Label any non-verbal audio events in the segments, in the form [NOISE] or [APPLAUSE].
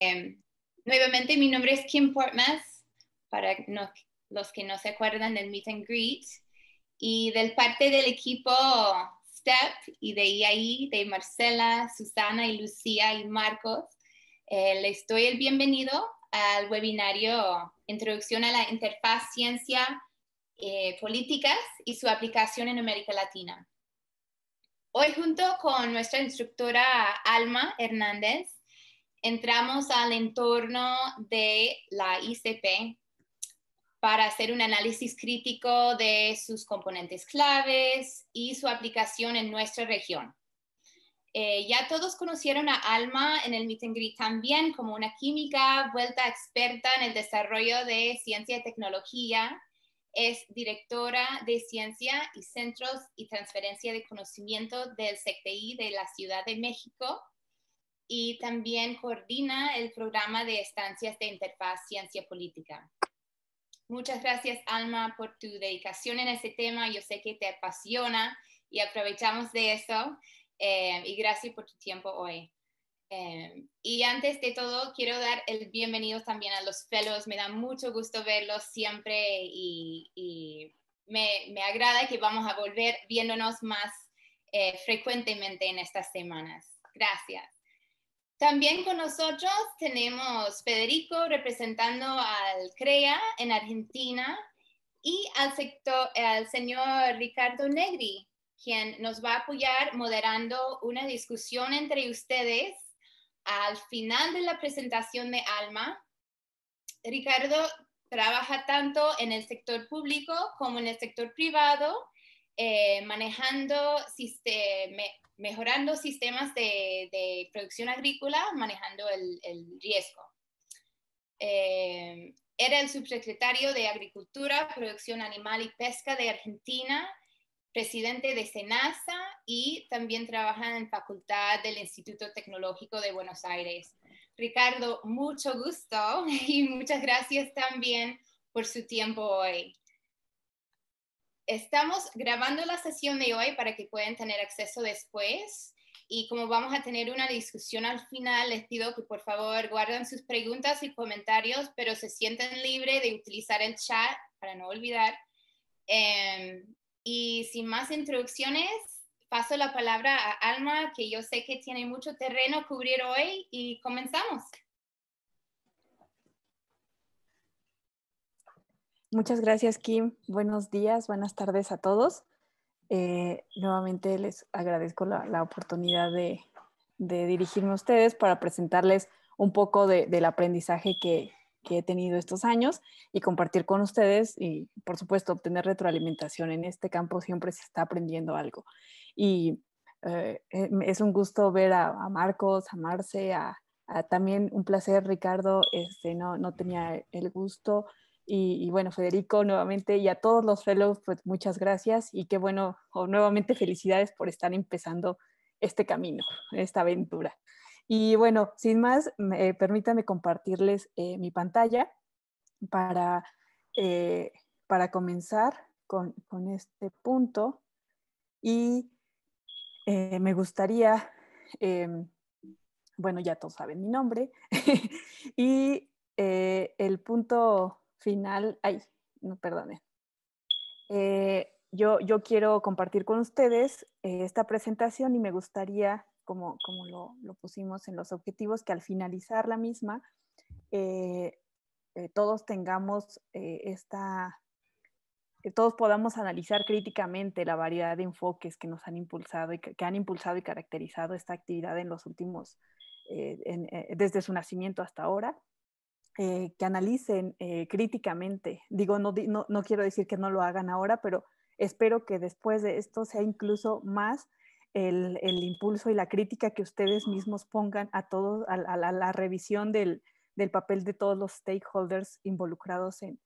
Em, nuevamente, mi nombre es Kim Portmas, para los que no se acuerdan del Meet and Greet, y del parte del equipo STEP y de IAI, de Marcela, Susana y Lucía y Marcos, eh, les doy el bienvenido al webinario Introducción a la Interfaz Ciencia eh, Políticas y su aplicación en América Latina. Hoy junto con nuestra instructora Alma Hernández entramos al entorno de la ICP para hacer un análisis crítico de sus componentes claves y su aplicación en nuestra región. Eh, ya todos conocieron a Alma en el Meet también como una química vuelta experta en el desarrollo de ciencia y tecnología. Es directora de Ciencia y Centros y Transferencia de Conocimiento del SECTI de la Ciudad de México y también coordina el programa de estancias de interfaz ciencia política. Muchas gracias, Alma, por tu dedicación en ese tema. Yo sé que te apasiona y aprovechamos de eso. Eh, y gracias por tu tiempo hoy. Eh, y antes de todo, quiero dar el bienvenido también a los fellows. Me da mucho gusto verlos siempre y, me, agrada que vamos a volver viéndonos más eh, frecuentemente en estas semanas. Gracias. También con nosotros tenemos Federico representando al CREA en Argentina y al, señor Ricardo Negri, quien nos va a apoyar moderando una discusión entre ustedes al final de la presentación de Alma. Ricardo trabaja tanto en el sector público como en el sector privado, eh, manejando sistemas mejorando sistemas de, producción agrícola, manejando el, riesgo. Eh, era el subsecretario de Agricultura, Producción Animal y Pesca de Argentina, presidente de SENASA y también trabaja en facultad del Instituto Tecnológico de Buenos Aires. Ricardo, mucho gusto [LAUGHS] y muchas gracias también por su tiempo hoy estamos grabando la sesión de hoy para que puedan tener acceso después. Y como vamos a tener una discusión al final, les pido que por favor guarden sus preguntas y comentarios, pero se sienten libres de utilizar el chat para no olvidar. Em, y sin más introducciones, paso la palabra a Alma, que yo sé que tiene mucho terreno a cubrir hoy y comenzamos. Muchas gracias, Kim. Buenos días, buenas tardes a todos. Eh, nuevamente les agradezco la, oportunidad de, dirigirme a ustedes para presentarles un poco del aprendizaje que, he tenido estos años y compartir con ustedes y, por supuesto, obtener retroalimentación. En este campo siempre se está aprendiendo algo. Y eh, eh, es un gusto ver a, Marcos, a Marce, a, también un placer, Ricardo. Este, no, no tenía el gusto y, bueno, Federico, nuevamente, y a todos los fellows, pues muchas gracias y qué bueno, o nuevamente felicidades por estar empezando este camino, esta aventura. Y bueno, sin más, eh, permítanme compartirles eh, mi pantalla para, eh, para comenzar con, con, este punto. Y me gustaría, em, bueno, ya todos saben mi nombre, [LAUGHS] y el punto final, ay, no, perdonen. Eh, yo, yo, quiero compartir con ustedes eh, esta presentación y me gustaría, como, como lo, pusimos en los objetivos, que al finalizar la misma, eh, todos tengamos esta, todos podamos analizar críticamente la variedad de enfoques que nos han impulsado y que, han impulsado y caracterizado esta actividad en los últimos, desde su nacimiento hasta ahora eh, que analicen eh, críticamente. Digo, no, no, quiero decir que no lo hagan ahora, pero espero que después de esto sea incluso más el, el impulso y la crítica que ustedes mismos pongan a todos, a, la revisión del, del, papel de todos los stakeholders involucrados en,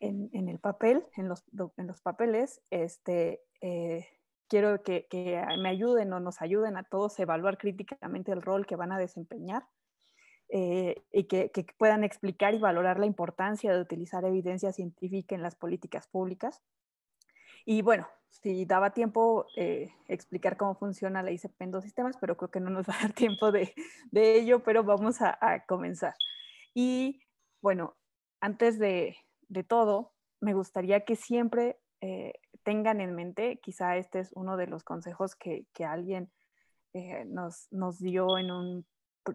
en, el papel, en los, en los papeles. Este, eh, quiero que, que me ayuden o nos ayuden a todos a evaluar críticamente el rol que van a desempeñar eh, y que, puedan explicar y valorar la importancia de utilizar evidencia científica en las políticas públicas. Y bueno, si daba tiempo eh, explicar cómo funciona la ICP en dos sistemas, pero creo que no nos [LAUGHS] va a dar tiempo de, ello, pero vamos a, comenzar. Y bueno, antes de, todo, me gustaría que siempre eh, tengan en mente, quizá este es uno de los consejos que, alguien nos, nos, dio en un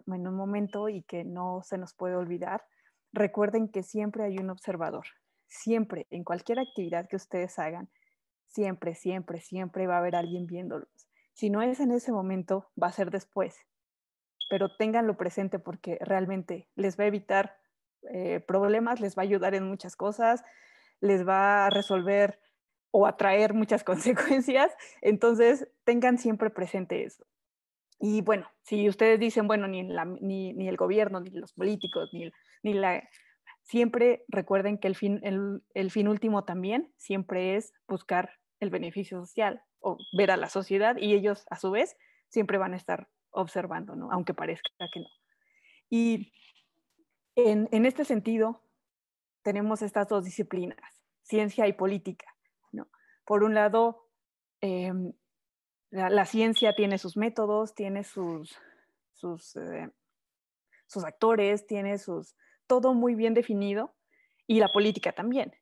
en un momento y que no se nos puede olvidar, recuerden que siempre hay un observador. Siempre, en cualquier actividad que ustedes hagan, siempre, siempre, siempre va a haber alguien viéndolos. Si no es en ese momento, va a ser después. Pero tenganlo presente porque realmente les va a evitar eh, problemas, les va a ayudar en muchas cosas, les va a resolver o atraer muchas [LAUGHS] consecuencias. Entonces, tengan siempre presente eso. Y bueno, si ustedes dicen, bueno, ni, ni, el gobierno, ni los políticos, ni, ni la... Siempre recuerden que el fin, el, fin último también siempre es buscar el beneficio social o ver a la sociedad y ellos a su vez siempre van a estar observando, ¿no? aunque parezca que no. Y en, este sentido, tenemos estas dos disciplinas, ciencia y política. ¿no? Por un lado, em, la, ciencia tiene sus métodos, tiene sus, sus, eh, sus actores, tiene sus, todo muy bien definido y la política también.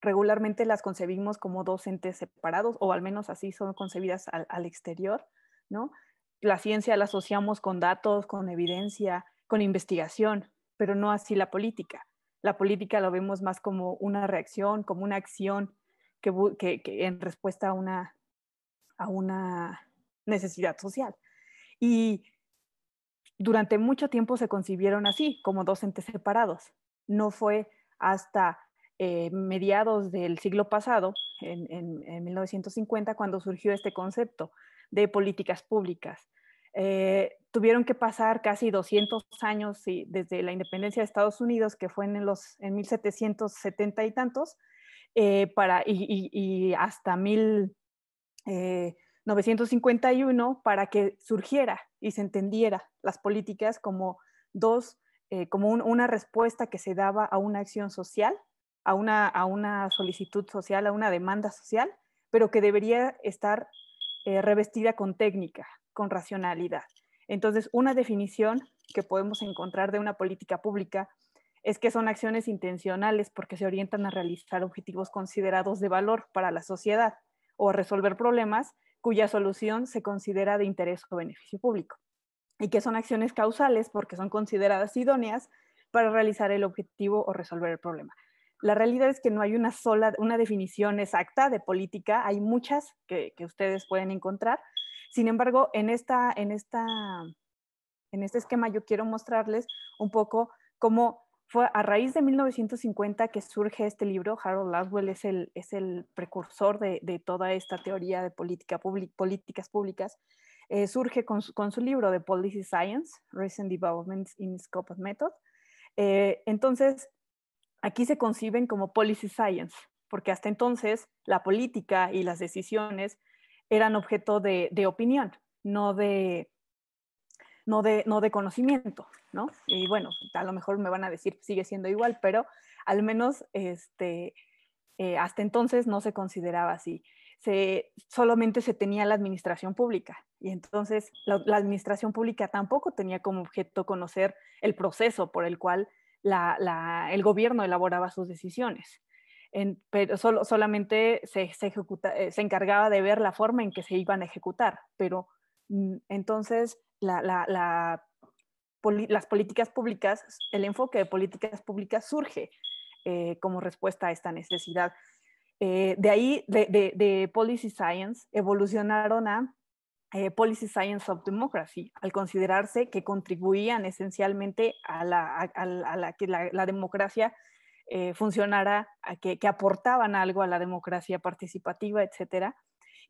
Regularmente las concebimos como dos entes separados, o al menos así son concebidas al, exterior, ¿no? La ciencia la asociamos con datos, con evidencia, con investigación, pero no así la política. La política lo vemos más como una reacción, como una acción que en respuesta a una a una necesidad social. Y durante mucho tiempo se concibieron así, como dos entes separados. No fue hasta eh, mediados del siglo pasado, en, 1950, cuando surgió este concepto de políticas públicas. Eh, tuvieron que pasar casi 200 años y desde la independencia de Estados Unidos, que fue en, los, en 1770 y tantos, eh, para, y, y hasta mil, 951 eh, para que surgiera y se entendiera las políticas como dos, eh, como una respuesta que se daba a una acción social, a una, a una solicitud social, a una demanda social, pero que debería estar eh, revestida con técnica, con racionalidad. Entonces, una definición que podemos encontrar de una política pública es que son acciones intencionales porque se orientan a realizar objetivos considerados de valor para la sociedad o resolver problemas cuya solución se considera de interés o beneficio público, y que son acciones causales porque son consideradas idóneas para realizar el objetivo o resolver el problema. La realidad es que no hay una sola, una definición exacta de política, hay muchas que, que ustedes pueden encontrar. Sin embargo, en, esta, en, esta, en este esquema yo quiero mostrarles un poco cómo fue a raíz de 1950 que surge este libro. Harold Laswell es el, es el precursor de, toda esta teoría de política políticas públicas. Eh, surge con su, libro de Policy Science, Recent Developments in Scope of Method. Eh, entonces, aquí se conciben como Policy Science, porque hasta entonces la política y las decisiones eran objeto de opinión, no de, no de, conocimiento, ¿no? Y bueno, a lo mejor me van a decir, sigue siendo igual, pero al menos este, eh, hasta entonces no se consideraba así. solamente se tenía la administración pública y entonces la, administración pública tampoco tenía como objeto conocer el proceso por el cual el gobierno elaboraba sus decisiones. pero solamente se, eh, se encargaba de ver la forma en que se iban a ejecutar, pero mm, entonces la, las políticas públicas, el enfoque de políticas públicas surge eh, como respuesta a esta necesidad. Eh, de ahí, de, Policy Science, evolucionaron a eh, Policy Science of Democracy, al considerarse que contribuían esencialmente a la, la que la, democracia funcionara, que, que, aportaban algo a la democracia participativa, etcétera.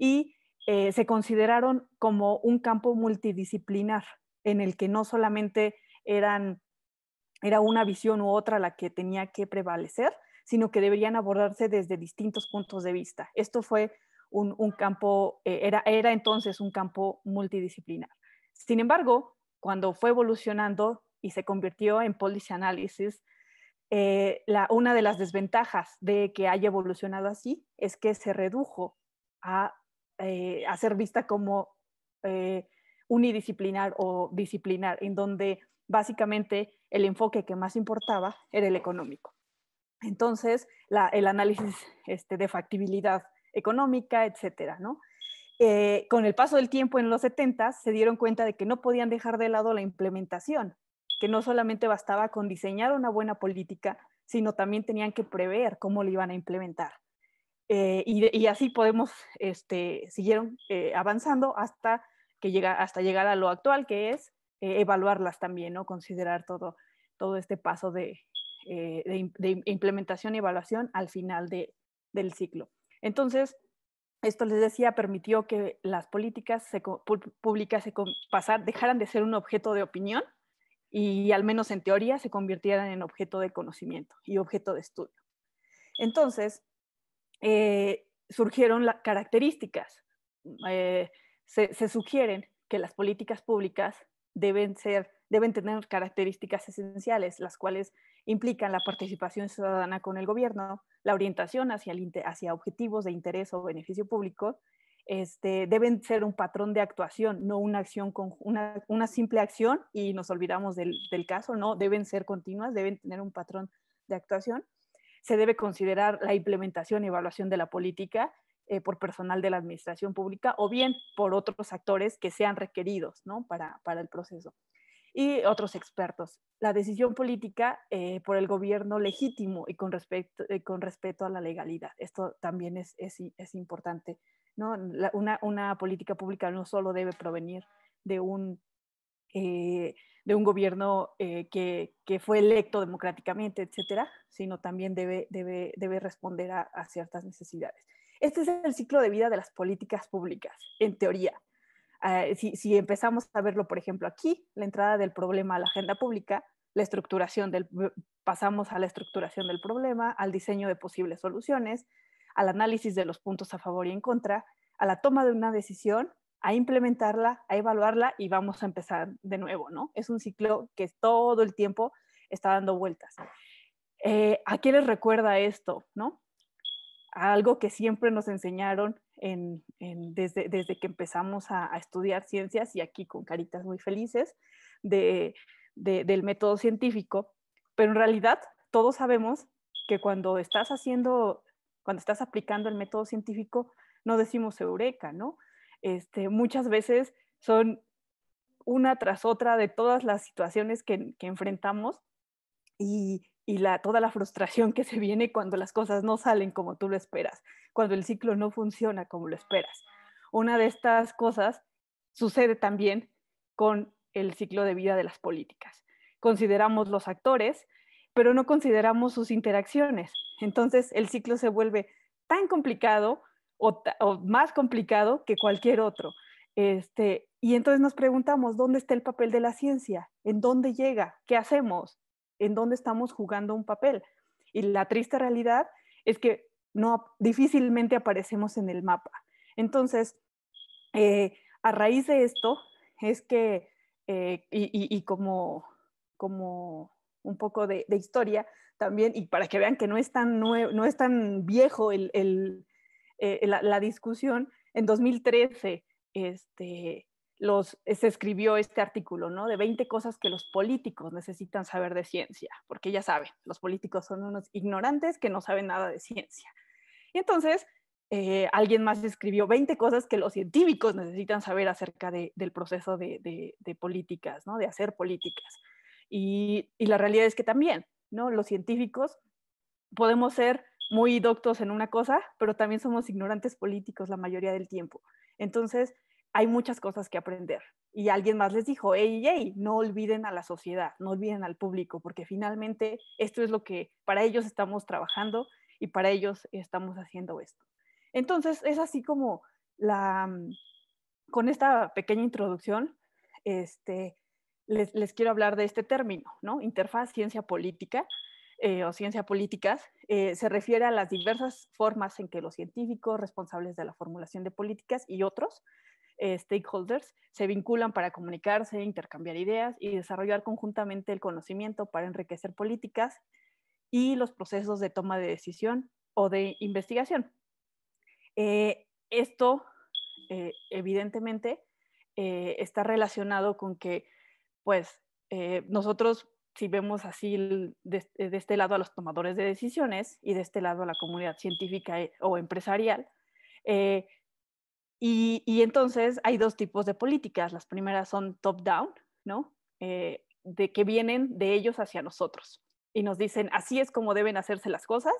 Y eh, se consideraron como un campo multidisciplinar en el que no solamente eran, era una visión u otra la que tenía que prevalecer, sino que deberían abordarse desde distintos puntos de vista. Esto fue un, campo, eh, era, era entonces un campo multidisciplinar. Sin embargo, cuando fue evolucionando y se convirtió en policy analysis, eh, la, una de las desventajas de que haya evolucionado así es que se redujo a eh, a ser vista como eh, unidisciplinar o disciplinar, en donde básicamente el enfoque que más importaba era el económico. Entonces, el análisis este, de factibilidad económica, etcétera, ¿no? Eh, con el paso del tiempo en los 70 se dieron cuenta de que no podían dejar de lado la implementación, que no solamente bastaba con diseñar una buena política, sino también tenían que prever cómo lo iban a implementar. Eh, y, así podemos, este, siguieron eh, avanzando hasta, que llega, hasta llegar a lo actual, que es eh, evaluarlas también, ¿no? considerar todo, todo este paso de, implementación y evaluación al final del ciclo. Entonces, esto les decía, permitió que las políticas se, públicas se pasar, dejaran de ser un objeto de opinión y al menos en teoría se convirtieran en objeto de conocimiento y objeto de estudio. Entonces, eh, surgieron las características. Eh, se, sugieren que las políticas públicas deben, deben tener características esenciales, las cuales implican la participación ciudadana con el gobierno, la orientación hacia, hacia objetivos de interés o beneficio público, este, deben ser un patrón de actuación, no una acción una, simple acción y nos olvidamos del, del, caso, no, deben ser continuas, deben tener un patrón de actuación se debe considerar la implementación y evaluación de la política eh, por personal de la administración pública o bien por otros actores que sean requeridos para, el proceso. Y otros expertos. La decisión política eh, por el gobierno legítimo y con respecto, eh, con respeto a la legalidad. Esto también es, es, importante. ¿no? una, una política pública no solo debe provenir de un eh, de un gobierno eh, que, fue electo democráticamente, etcétera, sino también debe, responder a, ciertas necesidades. Este es el ciclo de vida de las políticas públicas, en teoría. Ah, si, si, empezamos a verlo, por ejemplo, aquí, la entrada del problema a la agenda pública, la estructuración del, pasamos a la estructuración del problema, al diseño de posibles soluciones, al análisis de los puntos a favor y en contra, a la toma de una decisión a implementarla, a evaluarla y vamos a empezar de nuevo, ¿no? Es un ciclo que todo el tiempo está dando vueltas. Eh, ¿A quién les recuerda esto, no? algo que siempre nos enseñaron desde, que empezamos a, estudiar ciencias y aquí con caritas muy felices del método científico, pero en realidad todos sabemos que cuando estás haciendo, cuando estás aplicando el método científico, no decimos eureka, ¿no? Este, muchas veces son una tras otra de todas las situaciones que, enfrentamos y, y la, toda la frustración que se viene cuando las cosas no salen como tú lo esperas, cuando el ciclo no funciona como lo esperas. Una de estas cosas sucede también con el ciclo de vida de las políticas. Consideramos los actores, pero no consideramos sus interacciones. Entonces el ciclo se vuelve tan complicado o, más complicado que cualquier otro. Este, y entonces nos preguntamos, ¿dónde está el papel de la ciencia? ¿En dónde llega? ¿Qué hacemos? ¿En dónde estamos jugando un papel? Y la triste realidad es que no, difícilmente aparecemos en el mapa. Entonces, eh, a raíz de esto, es que, eh, y, como, como un poco de, historia también, y para que vean que no es tan, no es tan viejo el eh, eh, la, discusión, en 2013 este, eh, se escribió este artículo, ¿no? De 20 cosas que los políticos necesitan saber de ciencia, porque ya saben, los políticos son unos ignorantes que no saben nada de ciencia. Y entonces, alguien más escribió 20 cosas que los científicos necesitan saber acerca del proceso de, de, de, políticas, ¿no? de hacer políticas. Y, y, la realidad es que también, ¿no? los científicos podemos ser muy doctos en una cosa, pero también somos ignorantes políticos la mayoría del tiempo. Entonces, hay muchas cosas que aprender. Y alguien más les dijo, hey, hey, no olviden a la sociedad, no olviden al público, porque finalmente esto es lo que para ellos estamos trabajando y para ellos estamos haciendo esto. Entonces, es así como la, mm, con esta pequeña introducción, este, les, les quiero hablar de este término, ¿no? Interfaz, ciencia política. Eh, o ciencia políticas eh, se refiere a las diversas formas en que los científicos responsables de la formulación de políticas y otros eh, stakeholders se vinculan para comunicarse, intercambiar ideas y desarrollar conjuntamente el conocimiento para enriquecer políticas y los procesos de toma de decisión o de investigación. esto, evidentemente, está relacionado con que pues, nosotros si vemos así eh, de, este lado a los tomadores de decisiones y de este lado a la comunidad científica eh, o empresarial. Eh, y, entonces hay dos tipos de políticas. Las primeras son top-down, ¿no? de que vienen de ellos hacia nosotros y nos dicen, así es como deben hacerse las cosas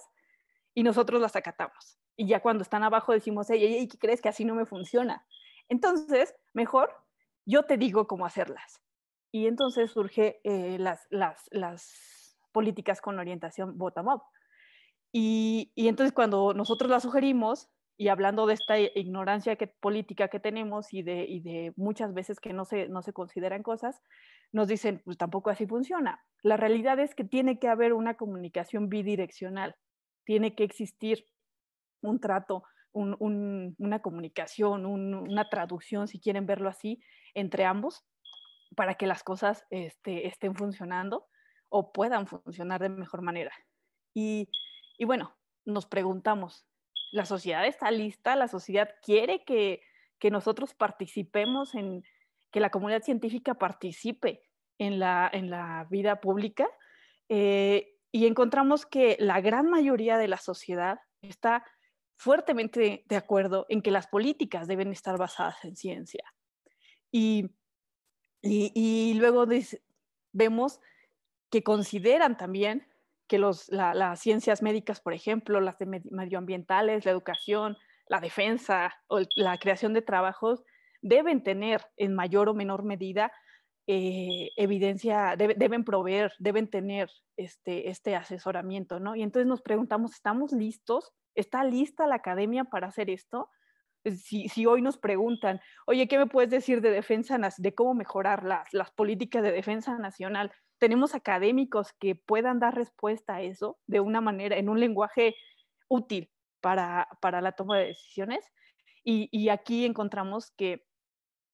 y nosotros las acatamos. Y ya cuando están abajo decimos, ¿qué crees que así no me funciona? Entonces, mejor yo te digo cómo hacerlas y entonces surge eh, las, las, las, políticas con orientación bottom-up. Y, y, entonces cuando nosotros las sugerimos, y hablando de esta ignorancia que, política que tenemos y de, y de muchas veces que no se, no se consideran cosas, nos dicen, pues tampoco así funciona. La realidad es que tiene que haber una comunicación bidireccional, tiene que existir un trato, un, una comunicación, una traducción, si quieren verlo así, entre ambos, para que las cosas este, estén funcionando o puedan funcionar de mejor manera. Y, bueno, nos preguntamos, ¿la sociedad está lista? ¿La sociedad quiere que, nosotros participemos en, que la comunidad científica participe en la, vida pública? Eh, y encontramos que la gran mayoría de la sociedad está fuertemente de acuerdo en que las políticas deben estar basadas en ciencia. Y y, luego vemos que consideran también que las ciencias médicas, por ejemplo, las de medioambientales, la educación, la defensa o la creación de trabajos, deben tener en mayor o menor medida eh, evidencia, deben proveer, deben tener este, este asesoramiento, ¿no? Y entonces nos preguntamos, ¿estamos listos? ¿Está lista la academia para hacer esto? Si, hoy nos preguntan, oye, ¿qué me puedes decir de defensa, de cómo mejorar las, políticas de defensa nacional? ¿Tenemos académicos que puedan dar respuesta a eso de una manera, en un lenguaje útil para, la toma de decisiones? Y, aquí encontramos que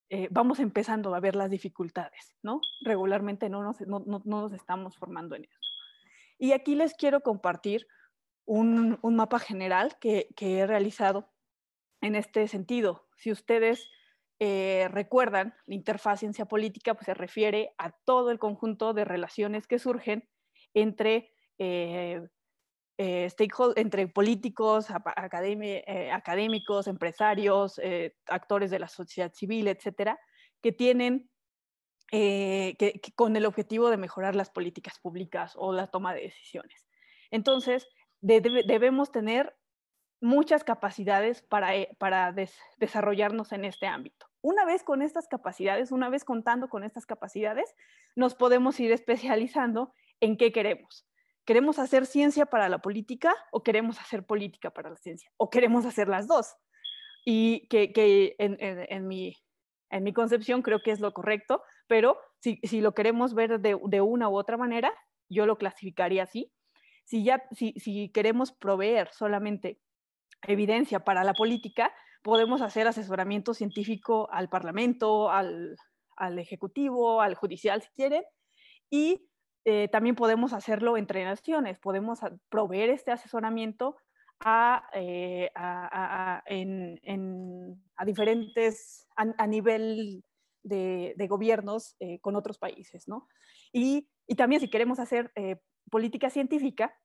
eh, vamos empezando a ver las dificultades, ¿no? Regularmente no nos, estamos formando en eso. Y aquí les quiero compartir un, mapa general que he realizado en este sentido. Si ustedes eh, recuerdan, la interfaz ciencia política pues, se refiere a todo el conjunto de relaciones que surgen entre, eh, eh, entre políticos, académicos, empresarios, actores de la sociedad civil, etcétera, que tienen con el objetivo de mejorar las políticas públicas o la toma de decisiones. Entonces, debemos tener muchas capacidades para, eh, para desarrollarnos en este ámbito. Una vez con estas capacidades, una vez contando con estas capacidades, nos podemos ir especializando en qué queremos. ¿Queremos hacer ciencia para la política o queremos hacer política para la ciencia? ¿O queremos hacer las dos? Y que, que en, en, en, mi, en mi concepción creo que es lo correcto, pero si, si lo queremos ver de, de, una u otra manera, yo lo clasificaría así. Si, ya, si, si queremos proveer solamente evidencia para la política, podemos hacer asesoramiento científico al Parlamento, al, al Ejecutivo, al Judicial, si quieren, y eh, también podemos hacerlo entre naciones, podemos proveer este asesoramiento eh, a, a, a, en, en, a diferentes, a, nivel de, de gobiernos eh, con otros países, ¿no? Y, y también si queremos hacer política científica,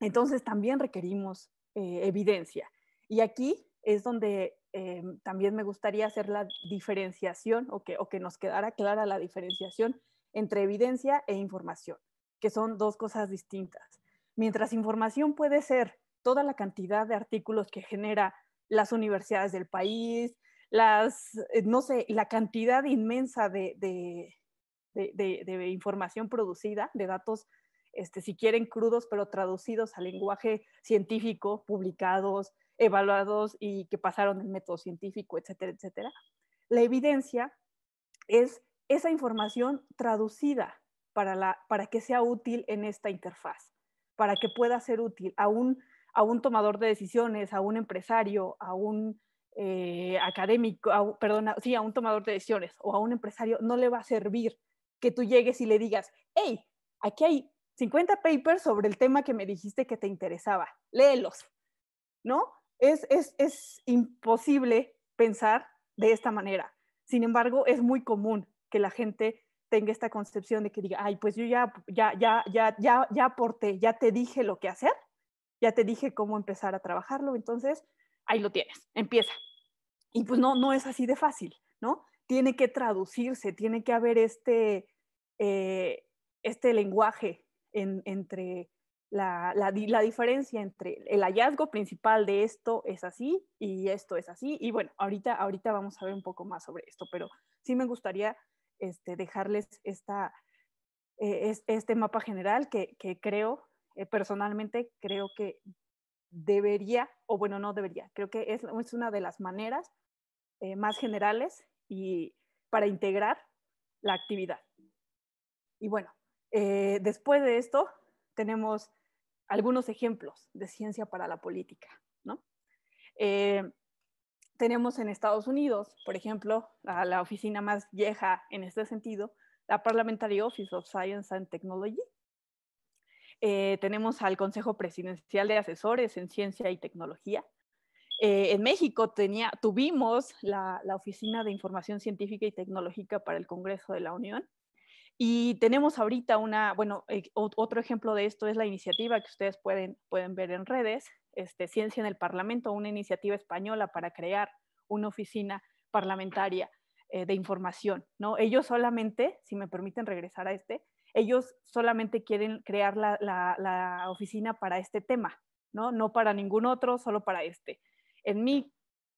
entonces también requerimos eh, evidencia. Y aquí es donde em, también me gustaría hacer la diferenciación o que, nos quedara clara la diferenciación entre evidencia e información, que son dos cosas distintas. Mientras información puede ser toda la cantidad de artículos que genera las universidades del país, las, eh, no sé, la cantidad inmensa de, de información producida, de datos este, si quieren crudos, pero traducidos al lenguaje científico, publicados, evaluados y que pasaron el método científico, etcétera, etcétera. La evidencia es esa información traducida para, la, para que sea útil en esta interfaz, para que pueda ser útil a un, a un tomador de decisiones, a un empresario, a un eh, académico, a, perdón, sí, a un tomador de decisiones o a un empresario, no le va a servir que tú llegues y le digas, hey, aquí hay 50 papers sobre el tema que me dijiste que te interesaba, léelos, ¿no? Es, es, es imposible pensar de esta manera. Sin embargo, es muy común que la gente tenga esta concepción de que diga, ay, pues yo ya, ya, ya, ya, ya, ya aporté, ya te dije lo que hacer, ya te dije cómo empezar a trabajarlo, entonces ahí lo tienes, empieza. Y pues no, no es así de fácil, ¿no? Tiene que traducirse, tiene que haber este, eh, este lenguaje entre la, la, diferencia entre el hallazgo principal de esto es así y esto es así. Y bueno, ahorita, ahorita vamos a ver un poco más sobre esto, pero sí me gustaría este, dejarles esta, e, este mapa general que, creo, eh, personalmente creo que debería, o bueno, no debería, creo que es, una de las maneras eh, más generales y para integrar la actividad. Y bueno, eh, después de esto, tenemos algunos ejemplos de ciencia para la política, eh, tenemos en Estados Unidos, por ejemplo, la oficina más vieja en este sentido, la Parliamentary Office of Science and Technology. Eh, tenemos al Consejo Presidencial de Asesores en Ciencia y Tecnología. en México tenía, tuvimos la, Oficina de Información Científica y Tecnológica para el Congreso de la Unión. Y tenemos ahorita una, bueno, eh, otro ejemplo de esto es la iniciativa que ustedes pueden, pueden ver en redes, este, Ciencia en el Parlamento, una iniciativa española para crear una oficina parlamentaria eh, de información, ¿no? Ellos solamente, si me permiten regresar a este, ellos solamente quieren crear la, la oficina para este tema, ¿no? No para ningún otro, solo para este. En mi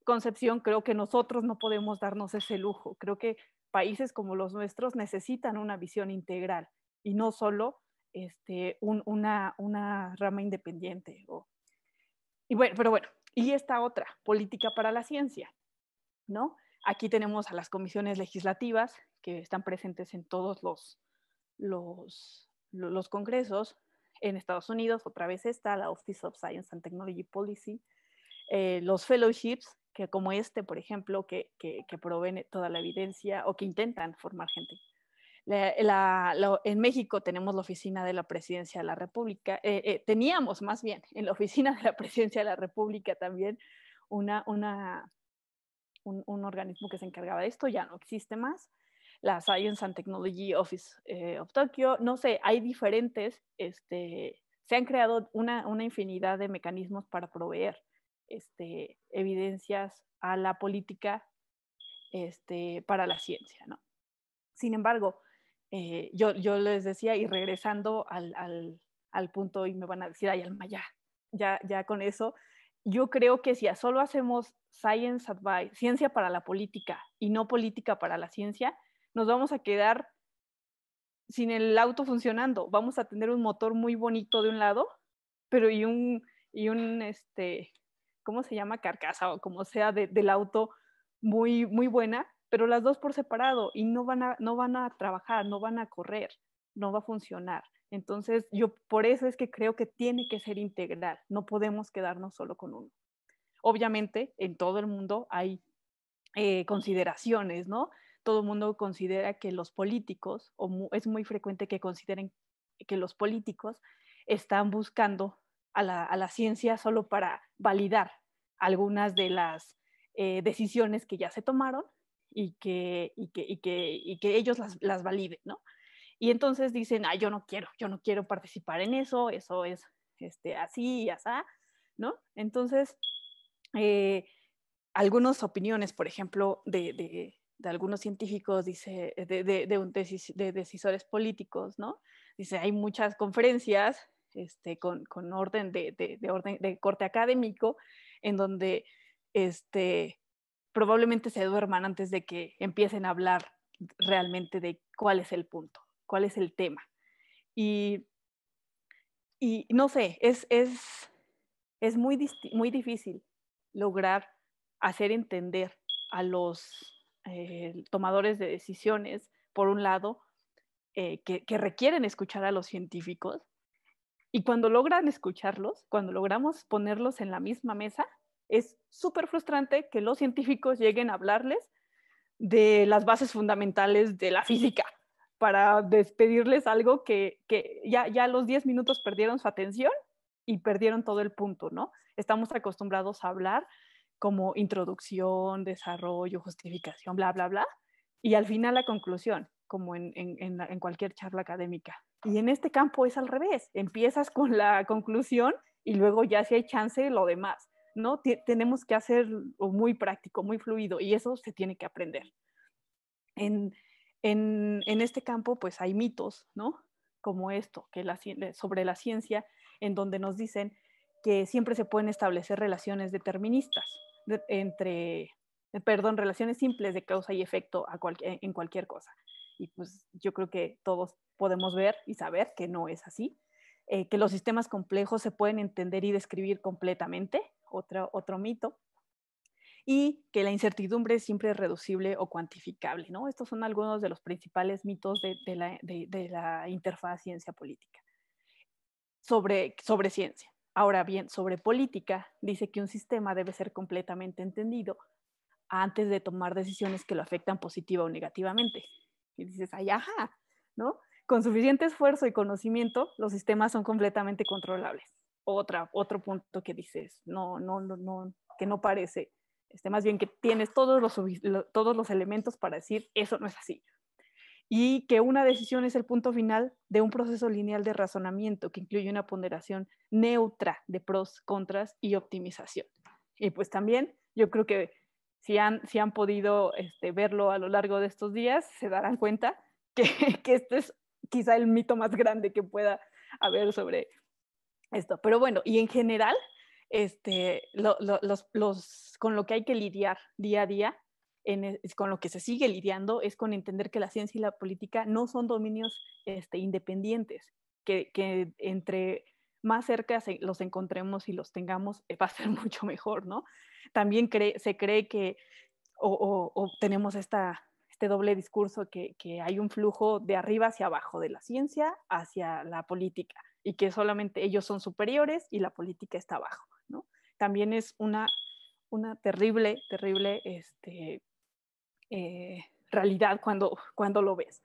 concepción, creo que nosotros no podemos darnos ese lujo. Creo que países como los nuestros necesitan una visión integral y no solo este, una, rama independiente. y pero bueno, y esta otra, política para la ciencia, ¿no? Aquí tenemos a las comisiones legislativas que están presentes en todos los, los, congresos en Estados Unidos, otra vez está la Office of Science and Technology Policy, eh, los fellowships, que como este, por ejemplo, que, que, que proveen toda la evidencia o que intentan formar gente. en México tenemos la oficina de la presidencia de la República, eh, eh, teníamos más bien [LAUGHS] en la oficina de la presidencia de la República también una, una, un, organismo que se encargaba de esto, ya no existe más. La Science and Technology Office eh, of Tokyo, no sé, hay diferentes, este, se han creado una, una infinidad de mecanismos para proveer este, evidencias a la política este, para la ciencia. ¿no? Sin embargo, eh, yo, yo, les decía, y regresando al, al, al, punto, y me van a decir, ay, alma, ya, ya, ya con eso, yo creo que si solo hacemos science advice, ciencia para la política y no política para la ciencia, nos vamos a quedar sin el auto funcionando. Vamos a tener un motor muy bonito de un lado, pero y un, y un, este, ¿cómo se llama? Carcasa o como sea del auto muy, muy buena, pero las dos por separado y no van, a, no van a trabajar, no van a correr, no va a funcionar. Entonces, yo por eso es que creo que tiene que ser integral, no podemos quedarnos solo con uno. Obviamente, en todo el mundo hay eh, consideraciones, ¿no? Todo el mundo considera que los políticos, o es muy frecuente que consideren que los políticos están buscando a la, ciencia solo para validar algunas de las eh, decisiones que ya se tomaron y que, ellos las, validen, ¿no? Y entonces dicen, ah, yo no quiero, yo no quiero participar en eso, eso es este, así y así, ¿no? Entonces, eh, algunas opiniones, por ejemplo, de, algunos científicos, dice, de, un de decisores políticos, ¿no? Dice, hay muchas conferencias este, con, orden, de, orden de corte académico, en donde este, probablemente se duerman antes de que empiecen a hablar realmente de cuál es el punto, cuál es el tema. Y, no sé, es, muy, difícil lograr hacer entender a los eh, tomadores de decisiones, por un lado, eh, que, requieren escuchar a los científicos, y cuando logran escucharlos, cuando logramos ponerlos en la misma mesa, es súper frustrante que los científicos lleguen a hablarles de las bases fundamentales de la física para despedirles algo que, ya, ya los 10 minutos perdieron su atención y perdieron todo el punto, ¿no? Estamos acostumbrados a hablar como introducción, desarrollo, justificación, bla, bla, bla, y al final la conclusión, como en, en, en cualquier charla académica. Y en este campo es al revés, empiezas con la conclusión y luego ya si hay chance lo demás, ¿no? tenemos que hacer muy práctico, muy fluido y eso se tiene que aprender. En, en, en este campo pues hay mitos, ¿no? Como esto, que la, sobre la ciencia, en donde nos dicen que siempre se pueden establecer relaciones deterministas entre, eh, perdón, relaciones simples de causa y efecto a en cualquier cosa. Y pues yo creo que todos podemos ver y saber que no es así, eh, que los sistemas complejos se pueden entender y describir completamente, otro, otro mito, y que la incertidumbre siempre es reducible o cuantificable. ¿no? Estos son algunos de los principales mitos de, de, la, de la, interfaz ciencia política. Sobre, sobre ciencia. Ahora bien, sobre política, dice que un sistema debe ser completamente entendido antes de tomar decisiones que lo afectan positiva o negativamente. Y dices, ay, ajá, ¿no? Con suficiente esfuerzo y conocimiento, los sistemas son completamente controlables. Otra, otro punto que dices, no, no, no, que no parece, este, más bien que tienes todos los, todos los elementos para decir, eso no es así. Y que una decisión es el punto final de un proceso lineal de razonamiento que incluye una ponderación neutra de pros, contras y optimización. Y pues también yo creo que si han, si han podido este, verlo a lo largo de estos días, se darán cuenta que, [LAUGHS] que, esto es quizá el mito más grande que pueda haber sobre esto. Pero bueno, y en general, este, los, los, con lo que hay que lidiar día a día, e, con lo que se sigue lidiando, es con entender que la ciencia y la política no son dominios este, independientes, que, entre más cerca los encontremos y los tengamos, eh, va a ser [LAUGHS] mucho mejor, ¿no? También se cree que o, o, o tenemos esta este doble discurso que, que hay un flujo de arriba hacia abajo, de la ciencia hacia la política, y que solamente ellos son superiores y la política está abajo. ¿no? También es una, una terrible, terrible este, eh, realidad cuando, cuando lo ves.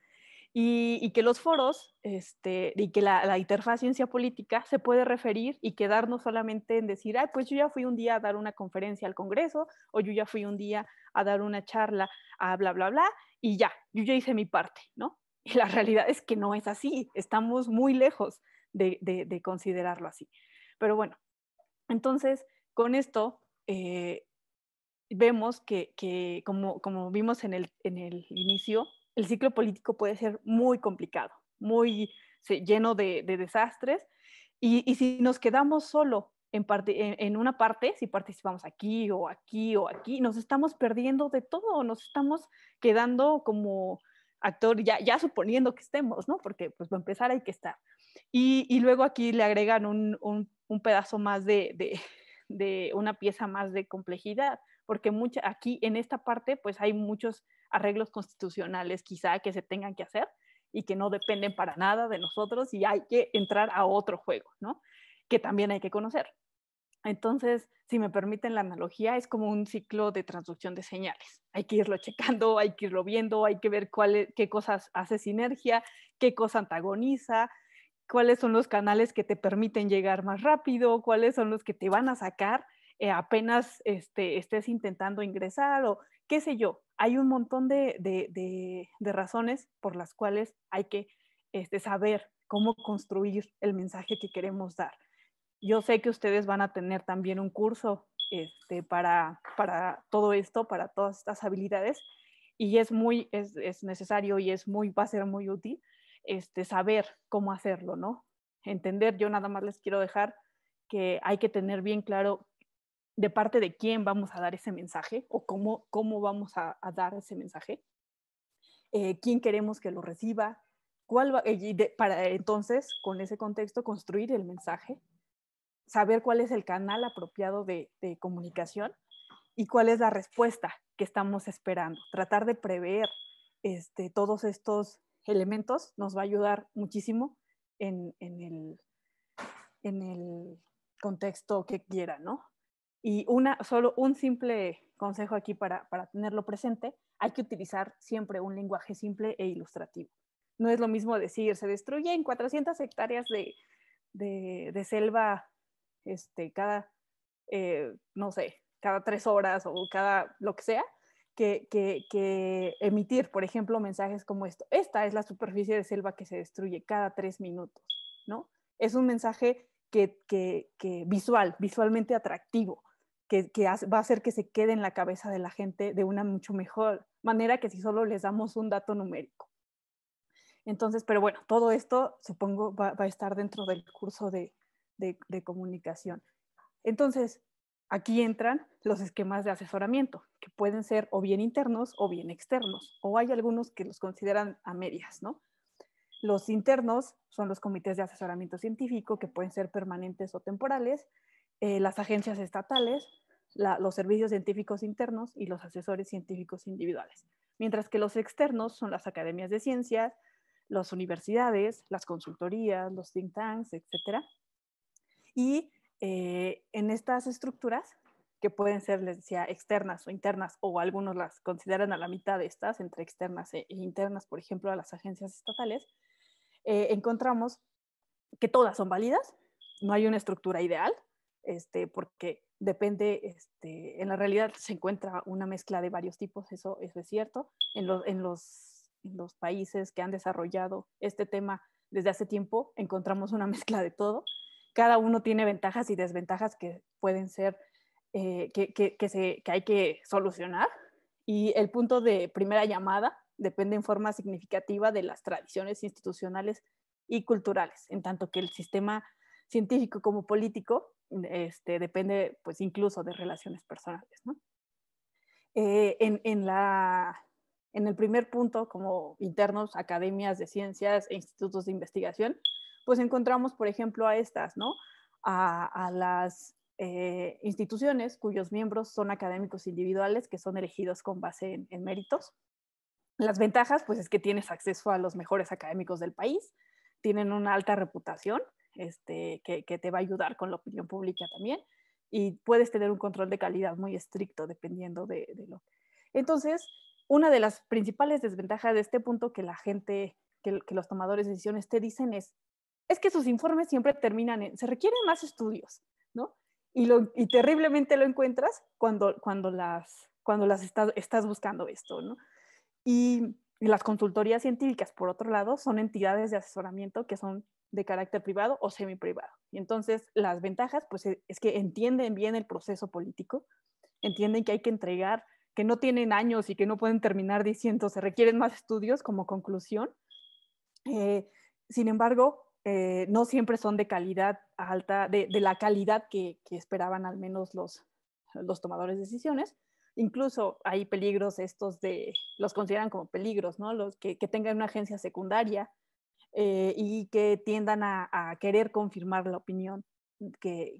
Y, que los foros este, y que la, la, interfaz ciencia política se puede referir y quedarnos solamente en decir, Ay, ah, pues yo ya fui un día a dar una conferencia al Congreso o yo ya fui un día a dar una charla a bla, bla, bla, y ya, yo ya hice mi parte, ¿no? Y la realidad es que no es así, estamos muy lejos de, considerarlo así. Pero bueno, entonces, con esto... Eh, vemos que, como, vimos en el, en el inicio, el ciclo político puede ser muy complicado, muy lleno de, desastres. Y, si nos quedamos solo en, una parte, si participamos aquí o aquí o aquí, nos estamos perdiendo de todo, nos estamos quedando como actor, ya, suponiendo que estemos, ¿no? Porque pues para empezar hay que estar. Y, luego aquí le agregan un, pedazo más de, una pieza más de complejidad, porque aquí en esta parte pues hay muchos arreglos constitucionales quizá que se tengan que hacer y que no dependen para nada de nosotros y hay que entrar a otro juego, ¿no? Que también hay que conocer. Entonces, si me permiten la analogía, es como un ciclo de transducción de señales. Hay que irlo checando, hay que irlo viendo, hay que ver qué cosas hace sinergia, qué cosa antagoniza, cuáles son los canales que te permiten llegar más rápido, cuáles son los que te van a sacar eh, apenas este, estés intentando ingresar o qué sé yo. Hay un montón de, razones por las cuales hay que este, saber cómo construir el mensaje que queremos dar. Yo sé que ustedes van a tener también un curso este, para, para todo esto, para todas estas habilidades, y es muy es, necesario y es muy, va a ser muy útil este, saber cómo hacerlo, ¿no? Entender, yo nada más les quiero dejar que hay que tener bien claro de parte de quién vamos a dar ese mensaje o cómo, cómo vamos a, dar ese mensaje, eh, quién queremos que lo reciba, cuál para entonces, con ese contexto, construir el mensaje, saber cuál es el canal apropiado de, comunicación y cuál es la respuesta que estamos esperando. Tratar de prever este, todos estos elementos nos va a ayudar muchísimo en, el, en el contexto que quiera, ¿no? Y una, solo un simple consejo aquí para, para tenerlo presente, hay que utilizar siempre un lenguaje simple e ilustrativo. No es lo mismo decir, se destruye en 400 hectáreas de, de, selva este, cada, eh, no sé, cada tres horas o cada lo que sea, que, que, emitir, por ejemplo, mensajes como esto. Esta es la superficie de selva que se destruye cada tres minutos, ¿no? Es un mensaje que, que visual, visualmente atractivo, que, va a hacer que se quede en la cabeza de la gente de una mucho mejor manera que si solo les damos un dato numérico. Entonces, pero bueno, todo esto supongo va, a estar dentro del curso de, de comunicación. Entonces, aquí entran los esquemas de asesoramiento, que pueden ser o bien internos o bien externos, o hay algunos que los consideran a medias, ¿no? Los internos son los comités de asesoramiento científico, que pueden ser permanentes o temporales, eh, las agencias estatales, los servicios científicos internos y los asesores científicos individuales, mientras que los externos son las academias de ciencias, las universidades, las consultorías, los think tanks, etc. Y eh, en estas estructuras, que pueden ser, les decía, externas o internas, o algunos las consideran a la mitad de estas, entre externas e internas, por ejemplo, a las agencias estatales, eh, encontramos que todas son válidas, no hay una estructura ideal, este, porque depende, este, en la realidad se encuentra una mezcla de varios tipos, eso, es cierto. En, los, países que han desarrollado este tema desde hace tiempo, encontramos una [LAUGHS] mezcla de todo. Cada uno tiene ventajas y desventajas que pueden ser, eh, que hay que solucionar. Y el punto de primera llamada depende en forma significativa de las tradiciones institucionales y culturales, en tanto que el sistema científico como político este, depende pues incluso de relaciones personales. ¿no? Eh, en, la, en el primer punto, como internos, academias de ciencias e institutos de investigación, pues encontramos, por ejemplo, a estas, ¿no? A, las eh, instituciones cuyos miembros son académicos individuales que son elegidos con base en méritos. Las ventajas, pues es que tienes acceso a los mejores académicos del país, tienen una alta reputación este, que, te va a ayudar con la opinión pública también y puedes tener un control de calidad muy estricto dependiendo de, lo. Entonces, una de las principales desventajas de este punto que la gente, que, los tomadores de decisiones te dicen es, es que sus informes siempre terminan en, se requieren más estudios, ¿no? Y, lo, y terriblemente lo encuentras cuando, cuando las, cuando las estás, estás buscando esto, ¿no? Y las consultorías científicas, por otro lado, son entidades de asesoramiento que son de carácter privado o semi privado Y entonces las ventajas, pues e, es que entienden bien el proceso político, entienden que hay que entregar, que no tienen años y que no pueden terminar diciendo se requieren más estudios como conclusión. Eh, sin embargo, eh, no siempre son de calidad alta, de, la calidad que, esperaban al menos los, tomadores de decisiones. Incluso hay peligros estos de, los consideran como peligros, ¿no? Los que, que tengan una agencia secundaria, eh, y que tiendan a, querer confirmar la opinión, que,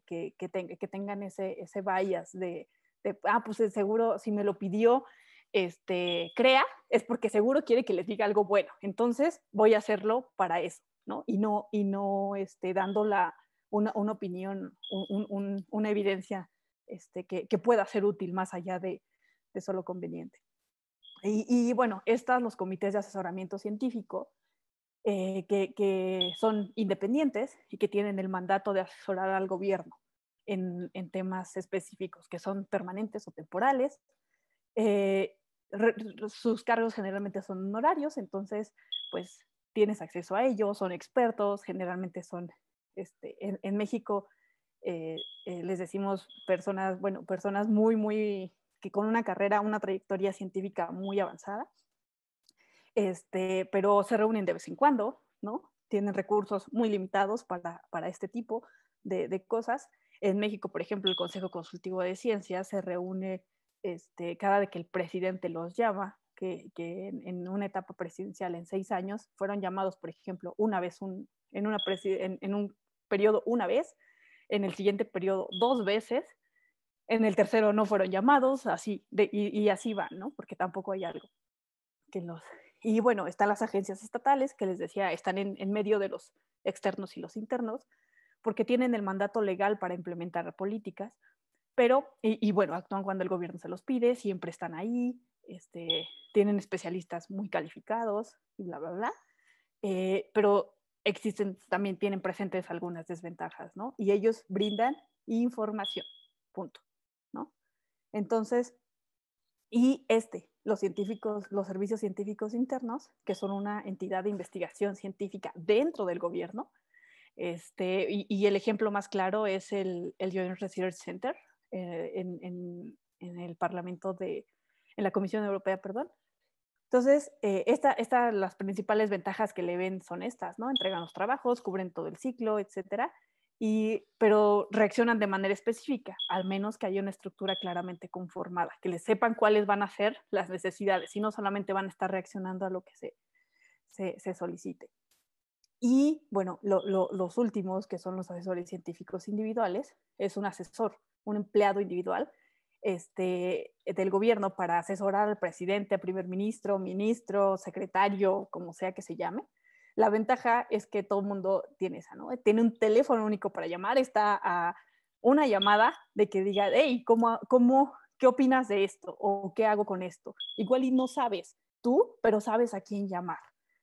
tengan ese, ese bias de, ah, pues eh, seguro si me lo pidió, este, crea, es porque seguro quiere que les diga algo bueno, entonces voy a hacerlo para eso, ¿no? Y no, y no este, dando una, opinión, una evidencia este, que, pueda ser útil más allá de, de solo conveniente. Y, y, bueno, estas, los comités de asesoramiento científico, eh, que, son independientes y que tienen el mandato de asesorar al gobierno en, temas específicos, que son permanentes o temporales. Eh, sus cargos generalmente son honorarios, entonces, pues tienes acceso a ellos, son expertos, generalmente son, este, en, México eh, les decimos personas, bueno, personas muy, muy, que con una carrera, una trayectoria científica muy avanzada este, pero se reúnen de vez en cuando, ¿no? Tienen recursos muy limitados para, este tipo de, cosas. En México, por ejemplo, el Consejo Consultivo de Ciencias se reúne este, cada vez que el presidente los llama, que, en, una etapa presidencial en seis años fueron llamados, por ejemplo, una vez en, un periodo una vez, en el siguiente periodo dos veces, en el tercero no fueron llamados, así, y, así van, ¿no? Porque tampoco hay algo que los, y bueno, están las agencias estatales, que les decía, están en, medio de los externos y los internos, porque tienen el mandato legal para implementar políticas, pero, y, bueno, actúan cuando el gobierno se los pide, siempre están ahí, este, tienen especialistas muy calificados, y bla, bla, bla, eh, pero existen, también tienen presentes algunas desventajas, ¿no? Y ellos brindan información, punto, ¿no? Entonces, y este, los científicos, los servicios científicos internos, que son una entidad de investigación científica dentro del gobierno. Este, y, el ejemplo más claro es el, Joint Research Center eh, en, en, el Parlamento de, en la Comisión Europea, perdón. Entonces, eh, esta, las principales ventajas que le ven son estas, ¿no? Entregan los trabajos, cubren todo el ciclo, etcétera pero reaccionan de manera específica, al menos que haya una estructura claramente conformada, que les sepan cuáles van a ser las necesidades y no solamente van a estar reaccionando a lo que se, solicite. Y bueno, los últimos, que son los asesores científicos individuales, es un asesor, un empleado individual este, del gobierno para asesorar al presidente, primer ministro, ministro, secretario, como sea que se llame, la ventaja es que todo el mundo tiene esa, ¿no? Tiene un teléfono único para llamar, está a una llamada de que diga, hey, ¿cómo, cómo, ¿qué opinas de esto? ¿O qué hago con esto? Igual y no sabes tú, pero sabes a quién llamar,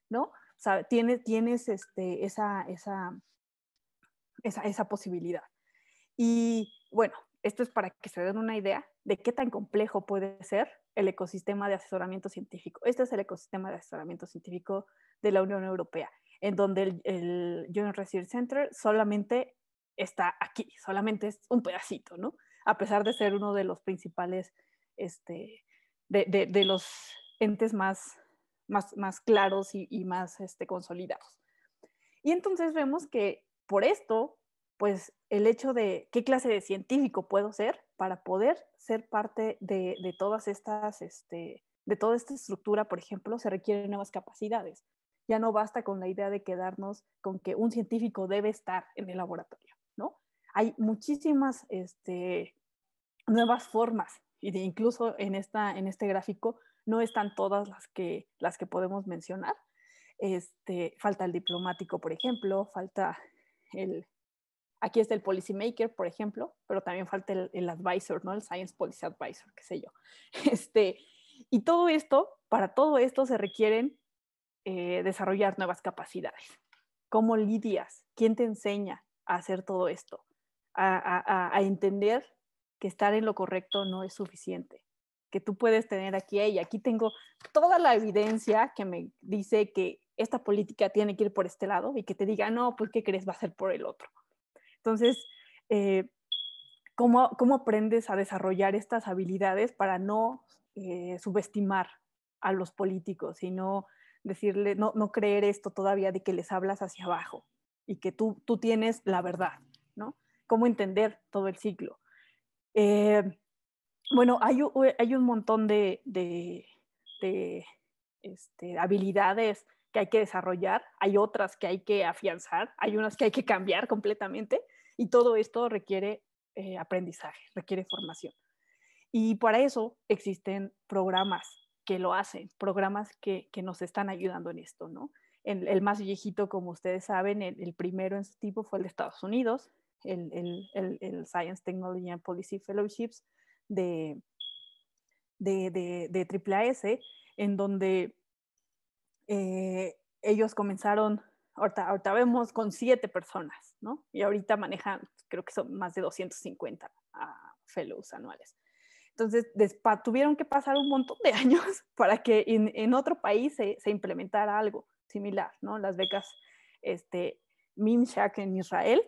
¿no? tienes, tienes este, esa, esa, esa, esa posibilidad. Y bueno, esto es para que se den una idea de qué tan complejo puede ser el ecosistema de asesoramiento científico. Este es el ecosistema de asesoramiento científico de la Unión Europea, en donde el, el Joint Research Center solamente está aquí, solamente es un pedacito, ¿no? A pesar de ser uno de los principales, este, de, los entes más, más, claros y, y, más este, consolidados. Y entonces vemos que por esto, pues el hecho de qué clase de científico puedo ser, para poder ser parte de, todas estas, este, de toda esta estructura, por ejemplo, se requieren nuevas capacidades. Ya no basta con la idea de quedarnos con que un científico debe estar en el laboratorio, ¿no? Hay muchísimas este, nuevas formas, y de, incluso en, esta, en este gráfico no están todas las que, las que podemos mencionar. Este, falta el diplomático, por ejemplo, falta el, Aquí está el policymaker, por ejemplo, pero también falta el, advisor, ¿no? El science policy advisor, qué sé yo. [LAUGHS] Este, y todo esto, para todo esto se requieren eh, desarrollar nuevas capacidades. ¿Cómo lidias? ¿Quién te enseña a hacer todo esto? A, a, entender que estar en lo correcto no es suficiente, que tú puedes tener aquí, y aquí tengo toda la evidencia que me dice que esta política tiene que ir por este lado y que te diga, no, pues qué crees, va a ser por el otro. Entonces, eh, ¿cómo, aprendes a desarrollar estas habilidades para no eh, subestimar a los políticos, no decirle, no, creer esto todavía de que les hablas hacia abajo y que tú, tienes la verdad, ¿no? ¿Cómo entender todo el ciclo? Eh, bueno, hay, un montón de, este, habilidades que hay que desarrollar, hay otras que hay que afianzar, hay unas que hay que cambiar completamente, y todo esto requiere eh, aprendizaje, requiere formación. Y para eso existen programas que lo hacen, programas que, nos están ayudando en esto, ¿no? El, el más viejito, como ustedes saben, el, primero en su tipo fue el de Estados Unidos, el, Science, Technology and Policy Fellowships de, de, de, AAAS, en donde eh, ellos comenzaron ahorita, vemos con siete personas, ¿no? Y ahorita manejan, creo que son más de 250 ah, fellows anuales. Entonces, tuvieron que pasar un montón de [LAUGHS] años para que en, otro país se, implementara algo similar, ¿no? Las becas este, en Israel.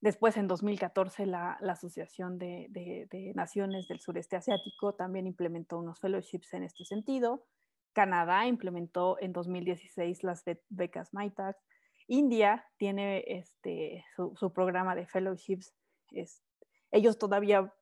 Después, en 2014, la, Asociación de, de Naciones del Sureste Asiático también implementó unos fellowships en este sentido. Canadá implementó en 2016 las becas MyTax. India tiene este, su, programa de fellowships. ellos todavía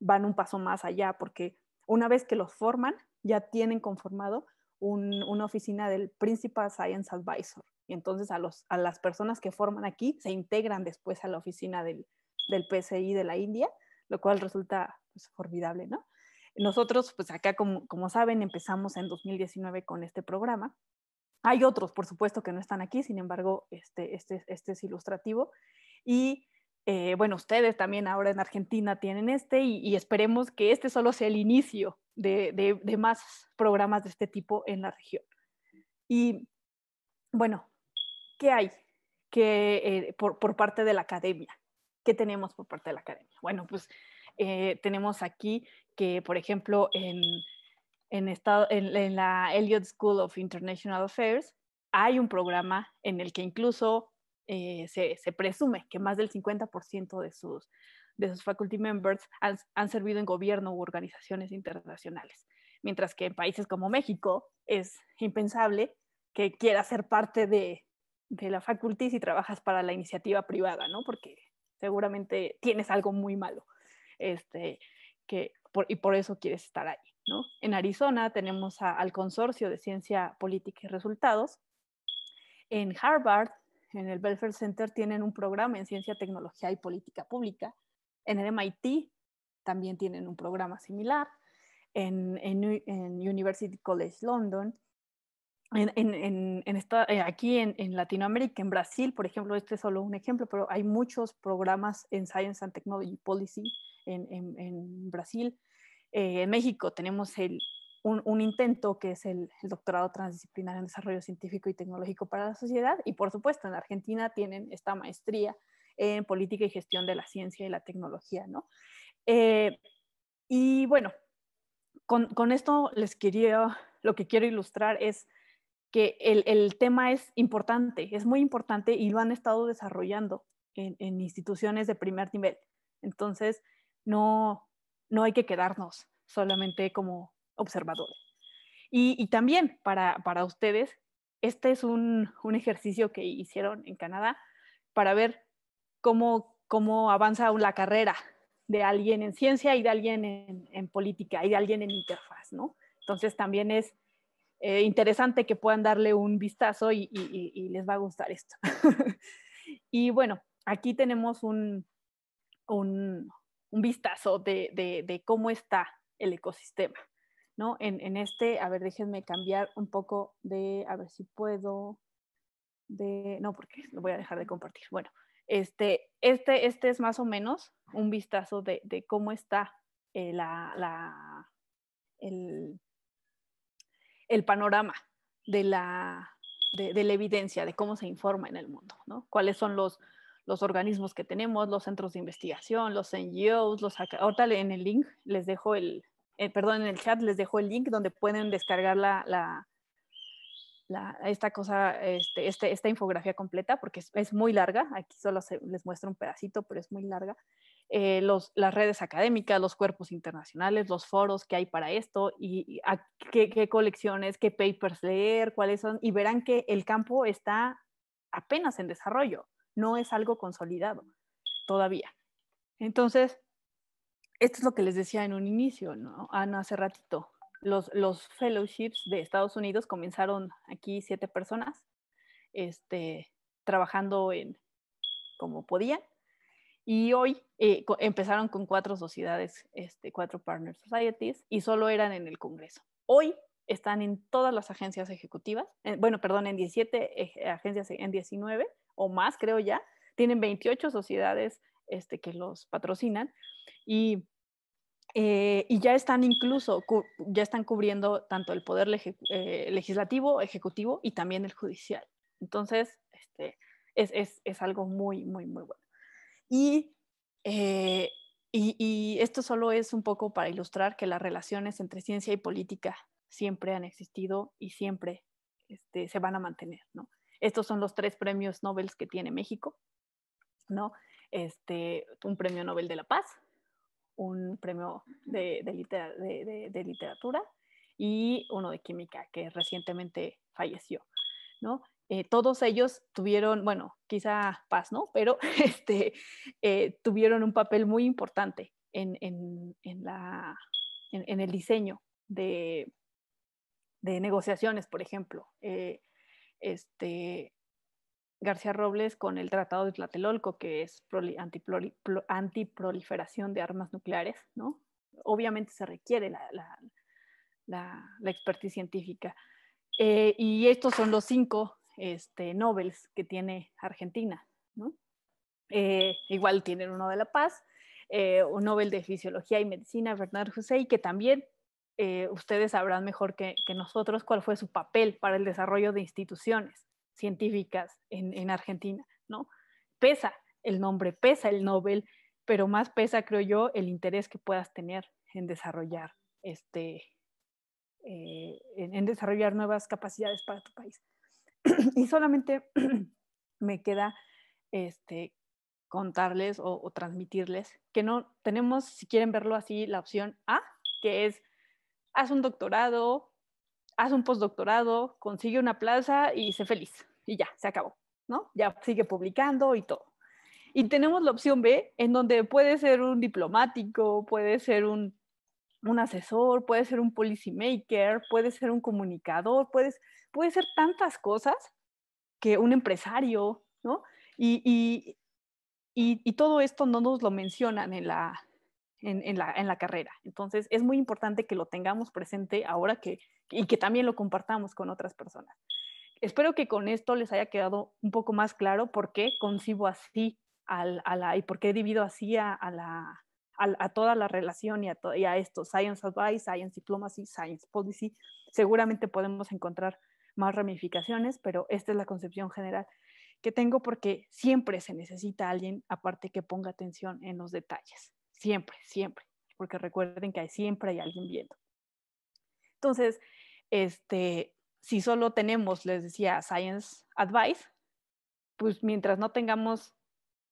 van un paso más allá porque una vez que los forman, ya tienen conformado una oficina del Principal Science Advisor. Y entonces a, las personas que forman aquí se integran después a la oficina del, del PCI de la India, lo cual resulta pues, formidable, ¿no? Nosotros, pues acá, como, saben, empezamos en 2019 con este programa. Hay otros, por supuesto, que no están aquí, sin embargo, este, este, este es ilustrativo. Y eh, bueno, ustedes también ahora en Argentina tienen este y, esperemos que este solo sea el inicio de, de, más programas de este tipo en la región. Y bueno, ¿qué hay que, eh, por, por, parte de la academia? ¿Qué tenemos por parte de la academia? Bueno, pues eh, tenemos aquí que, por ejemplo, en, en, estado, en, la Elliott School of International Affairs hay un programa en el que incluso eh, se, se, presume que más del 50% de sus, de sus faculty members han, han, servido en gobierno u organizaciones internacionales. Mientras que en países como México es impensable que quieras ser parte de, de la faculty si trabajas para la iniciativa privada, ¿no? Porque seguramente tienes algo muy malo. Este, que, y por eso quieres estar ahí. En Arizona tenemos al Consorcio de Ciencia Política y Resultados. En Harvard, en el Belfer Center, tienen un programa en Ciencia, Tecnología y Política Pública. En el MIT también tienen un programa similar. en University College London en, en, en esta, eh, aquí en, en, Latinoamérica, en Brasil, por ejemplo, este es solo un ejemplo, pero hay muchos programas en Science and Technology Policy en, Brasil. Eh, en México tenemos el, un, un, intento que es el, doctorado transdisciplinar en desarrollo científico y tecnológico para la sociedad y por supuesto en Argentina tienen esta maestría en política y gestión de la ciencia y la tecnología, ¿no? Eh, y bueno, con, con esto les quería, lo que quiero ilustrar es que el, tema es importante, es muy importante y lo han estado desarrollando en, instituciones de primer nivel. Entonces, no, no hay que quedarnos solamente como observadores. Y, y también para, para, ustedes, este es un, un, ejercicio que hicieron en Canadá para ver cómo, cómo avanza la carrera de alguien en ciencia y de alguien en, en política y de alguien en interfaz, ¿no? Entonces también es eh, interesante que puedan darle un vistazo y, les va a gustar esto. [LAUGHS] y bueno, aquí tenemos un, un, vistazo de, cómo está el ecosistema. ¿no? En, este, a ver, déjenme cambiar un poco de, a ver si puedo, de, no, porque lo voy a dejar de compartir. Bueno, este, este, este es más o menos un vistazo de, cómo está eh, la, la, el, el panorama de la, de, la evidencia, de cómo se informa en el mundo, ¿no? cuáles son los, organismos que tenemos, los centros de investigación, los NGOs, los ahorita en el link les dejo el, eh, perdón, en el chat les dejo el link donde pueden descargar la, la, esta cosa, este, este, esta infografía completa, porque es, muy larga, aquí solo les muestro un pedacito, pero es muy larga. Eh, las redes académicas, los cuerpos internacionales, los foros que hay para esto y, qué, colecciones, qué papers leer, cuáles son, y verán que el campo está apenas en desarrollo, no es algo consolidado todavía. Entonces, esto es lo que les decía en un inicio, ¿no? Ah, no hace ratito. Los, los fellowships de Estados Unidos comenzaron aquí siete personas, este, trabajando en como podían y hoy eh, empezaron con cuatro sociedades, este, cuatro partner societies, y solo eran en el Congreso. Hoy están en todas las agencias ejecutivas, bueno, perdón, en 17 eh, agencias, en 19 o más, creo ya. Tienen 28 sociedades este, que los patrocinan y, eh, ya están incluso, ya están cubriendo tanto el poder legislativo, ejecutivo y también el judicial. Entonces, este, es algo muy, muy, muy bueno. Eh, y, y, esto solo es un poco para ilustrar que las relaciones entre ciencia y política siempre han existido y siempre este, se van a mantener, Estos son los tres premios Nobel que tiene México, ¿no? Este, un premio Nobel de la Paz, un premio de, de, de literatura y uno de química que recientemente falleció, ¿no? Eh, todos ellos tuvieron, bueno, quizá paz, ¿no? Pero [LAUGHS] este, eh, tuvieron un papel muy importante en, el diseño de, negociaciones, por ejemplo. Eh, este, García Robles con el Tratado de Tlatelolco, que es anti antiproliferación de armas nucleares, ¿no? Obviamente se requiere la, expertise científica. y estos son los cinco este, Nobels que tiene Argentina. Eh, igual tienen uno de la paz, eh, un Nobel de Fisiología y Medicina, Bernard y que también eh, ustedes sabrán mejor que, nosotros cuál fue su papel para el desarrollo de instituciones científicas en, Argentina. Pesa el nombre, pesa el Nobel, pero más pesa, creo yo, el interés que puedas tener en desarrollar este, en, desarrollar nuevas capacidades para tu país. [CLEARS THROAT] y solamente [CLEARS THROAT] me queda este, contarles o, transmitirles que no tenemos, si quieren verlo así, la opción A, que es haz un doctorado, haz un postdoctorado, consigue una plaza y sé feliz. Y ya, se acabó, ¿no? Ya sigue publicando y todo. Y tenemos la opción B, en donde puede ser un diplomático, puede ser un un asesor, puede ser un policymaker, puede ser un comunicador, puedes, puede ser tantas cosas que un empresario, ¿no? Y, y, todo esto no nos lo mencionan en la, en, la, carrera. Entonces, es muy importante que lo tengamos presente ahora que, y que también lo compartamos con otras personas. Espero que con esto les haya quedado un poco más claro por qué concibo así a la, y por qué divido así a la, a, toda la relación y a, esto, Science Advice, Science Diplomacy, Science Policy, seguramente podemos encontrar más ramificaciones, pero esta es la concepción general que tengo porque siempre se necesita alguien aparte que ponga atención en los detalles, siempre, siempre, porque recuerden que hay, siempre hay alguien viendo. Entonces, este, si solo tenemos, les decía, Science Advice, pues mientras no tengamos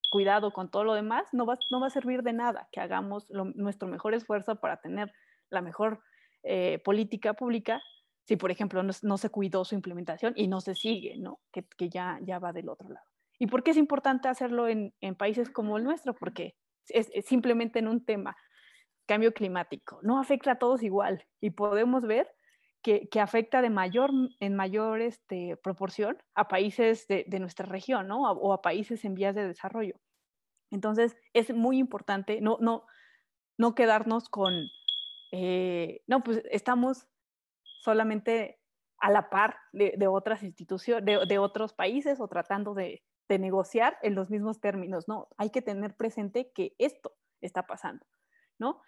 cuidado con todo lo demás, no va, no va a servir de nada que hagamos nuestro mejor esfuerzo para tener la mejor eh, política pública si, por ejemplo, no, se cuidó su implementación y no se sigue, ¿no? Que, ya, ya va del otro lado. ¿Y por qué es importante hacerlo en, países como el nuestro? Porque es simplemente en un tema, cambio climático, no afecta a todos igual y podemos ver que, afecta de mayor, en mayor este, proporción a países de, nuestra región, ¿no? o a países en vías de desarrollo. Entonces, es muy importante no, no, no quedarnos con, eh, no, pues estamos solamente a la par de, otras instituciones, de, otros países o tratando de, negociar en los mismos términos. No, hay que tener presente que esto está pasando, ¿no?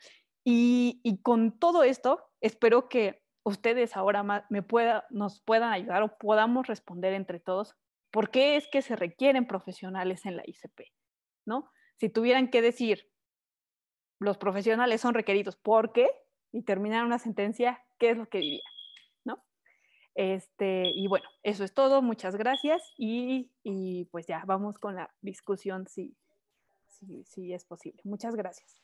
y, con todo esto, espero que ustedes ahora me pueda, nos puedan ayudar o podamos responder entre todos por qué es que se requieren profesionales en la ICP, ¿no? Si tuvieran que decir, los profesionales son requeridos, ¿por qué? Y terminar una sentencia, ¿qué es lo que diría? ¿No? Este, y bueno, eso es todo, muchas gracias y, y pues ya vamos con la discusión si, si, si es posible. Muchas gracias.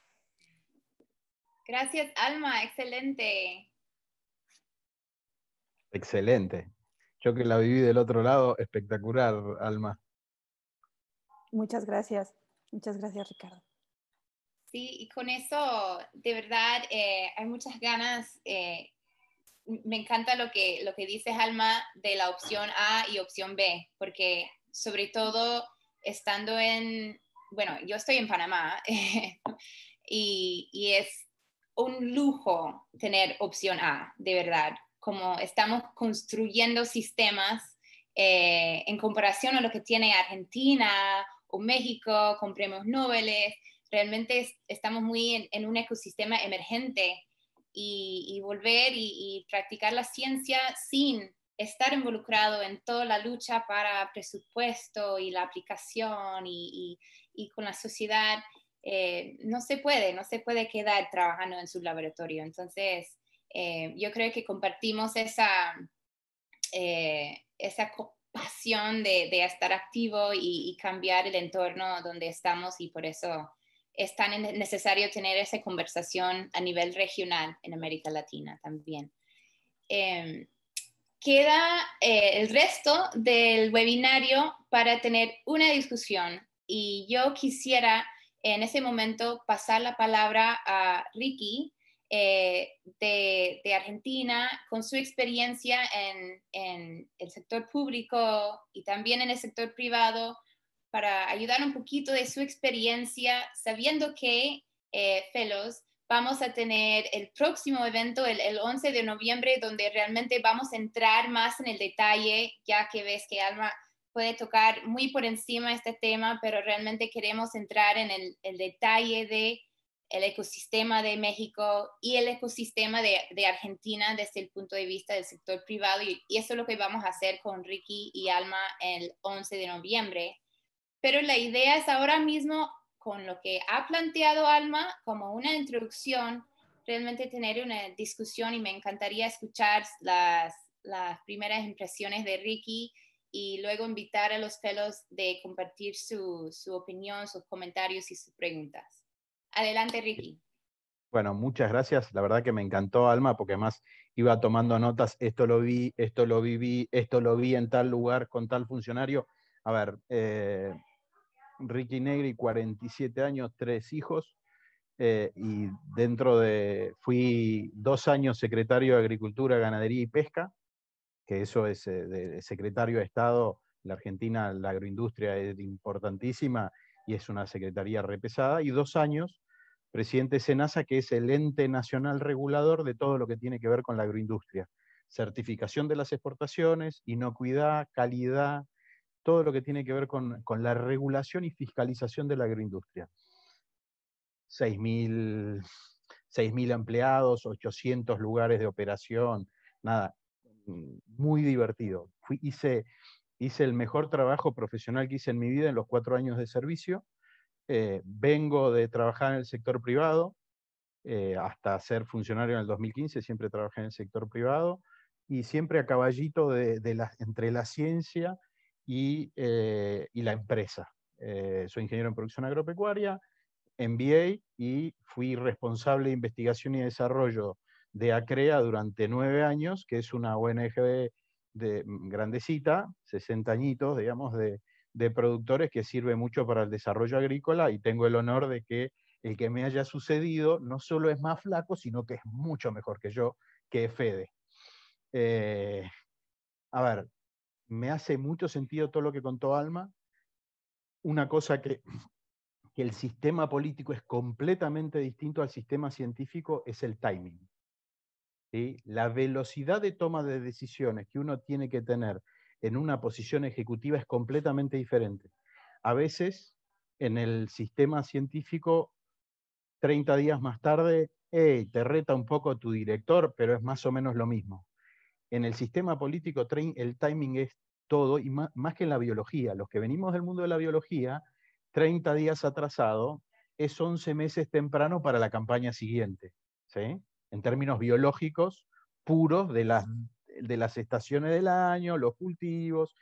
Gracias, Alma, excelente. Excelente. Yo que la viví del otro lado, espectacular, Alma. Muchas gracias. Muchas gracias, Ricardo. Sí, y con eso, de verdad, eh, hay muchas ganas. Eh, me encanta lo que, lo que dices, Alma, de la opción A y opción B, porque sobre todo estando en, bueno, yo estoy en Panamá [LAUGHS] y, y, es un lujo tener opción A, de verdad, como estamos construyendo sistemas eh, en comparación a lo que tiene Argentina o México con premios Nobel, realmente estamos muy en, un ecosistema emergente y, volver y, practicar la ciencia sin estar involucrado en toda la lucha para presupuesto y la aplicación y, con la sociedad, eh, no se puede, no se puede quedar trabajando en su laboratorio. Entonces, eh, yo creo que compartimos esa, eh, esa pasión de, de, estar activo y, cambiar el entorno donde estamos y por eso es tan necesario tener esa conversación a nivel regional en América Latina también. Em, queda eh, el resto del webinario para tener una discusión y yo quisiera en ese momento pasar la palabra a Ricky eh, de, Argentina con su experiencia en, el sector público y también en el sector privado para ayudar un poquito de su experiencia, sabiendo que, eh, Felos, vamos a tener el próximo evento, el, 11 de noviembre, donde realmente vamos a entrar más en el detalle, ya que ves que Alma puede tocar muy por encima este tema, pero realmente queremos entrar en el detalle de el ecosistema de México y el ecosistema de, Argentina desde el punto de vista del sector privado. Y, eso es lo que vamos a hacer con Ricky y Alma el 11 de noviembre. Pero la idea es ahora mismo, con lo que ha planteado Alma como una introducción, realmente tener una discusión y me encantaría escuchar las, primeras impresiones de Ricky y luego invitar a los pelos de compartir su opinión, sus comentarios y sus preguntas. Adelante, Ricky. Bueno, muchas gracias. La verdad que me encantó, Alma, porque además iba tomando notas, esto lo vi, esto lo viví, esto lo vi en tal lugar con tal funcionario. A ver, eh, Ricky Negri, 47 años, tres hijos, eh, y dentro de, fui dos años secretario de Agricultura, Ganadería y Pesca, que eso es eh, secretario de Estado, la Argentina la agroindustria es importantísima y es una secretaría repesada, y dos años presidente SENASA, que es el ente nacional regulador de todo lo que tiene que ver con la agroindustria. Certificación de las exportaciones, inocuidad, calidad, todo lo que tiene que ver con, la regulación y fiscalización de la agroindustria. 6.000 empleados, 800 lugares de operación, nada, mm, muy divertido. Fui, hice, hice el mejor trabajo profesional que hice en mi vida en los cuatro años de servicio eh, vengo de trabajar en el sector privado, eh, hasta ser funcionario en el 2015, siempre trabajé en el sector privado, y siempre a caballito de, entre la ciencia y, eh, la empresa. soy ingeniero en producción agropecuaria, MBA, y fui responsable de investigación y desarrollo de ACREA e durante nueve años, que es una ONG de mm, grandecita, 60 añitos, digamos, de, de productores que sirve mucho para el desarrollo agrícola y tengo el honor de que el que me haya sucedido no solo es más flaco, sino que es mucho mejor que yo, que es Fede. Eh, a ver, me hace mucho sentido todo lo que contó Alma. Una cosa que, el sistema político es completamente distinto al sistema científico es el timing. ¿sí? La velocidad de toma de decisiones que uno tiene que tener en una posición ejecutiva es completamente diferente. A veces, en el sistema científico, 30 días más tarde, te reta un poco tu director, pero es más o menos lo mismo. En el sistema político, el timing es todo, y más que en la biología. Los que venimos del mundo de la biología, 30 días atrasado es 11 meses temprano para la campaña siguiente, en términos biológicos puros de las de las estaciones del año, los cultivos.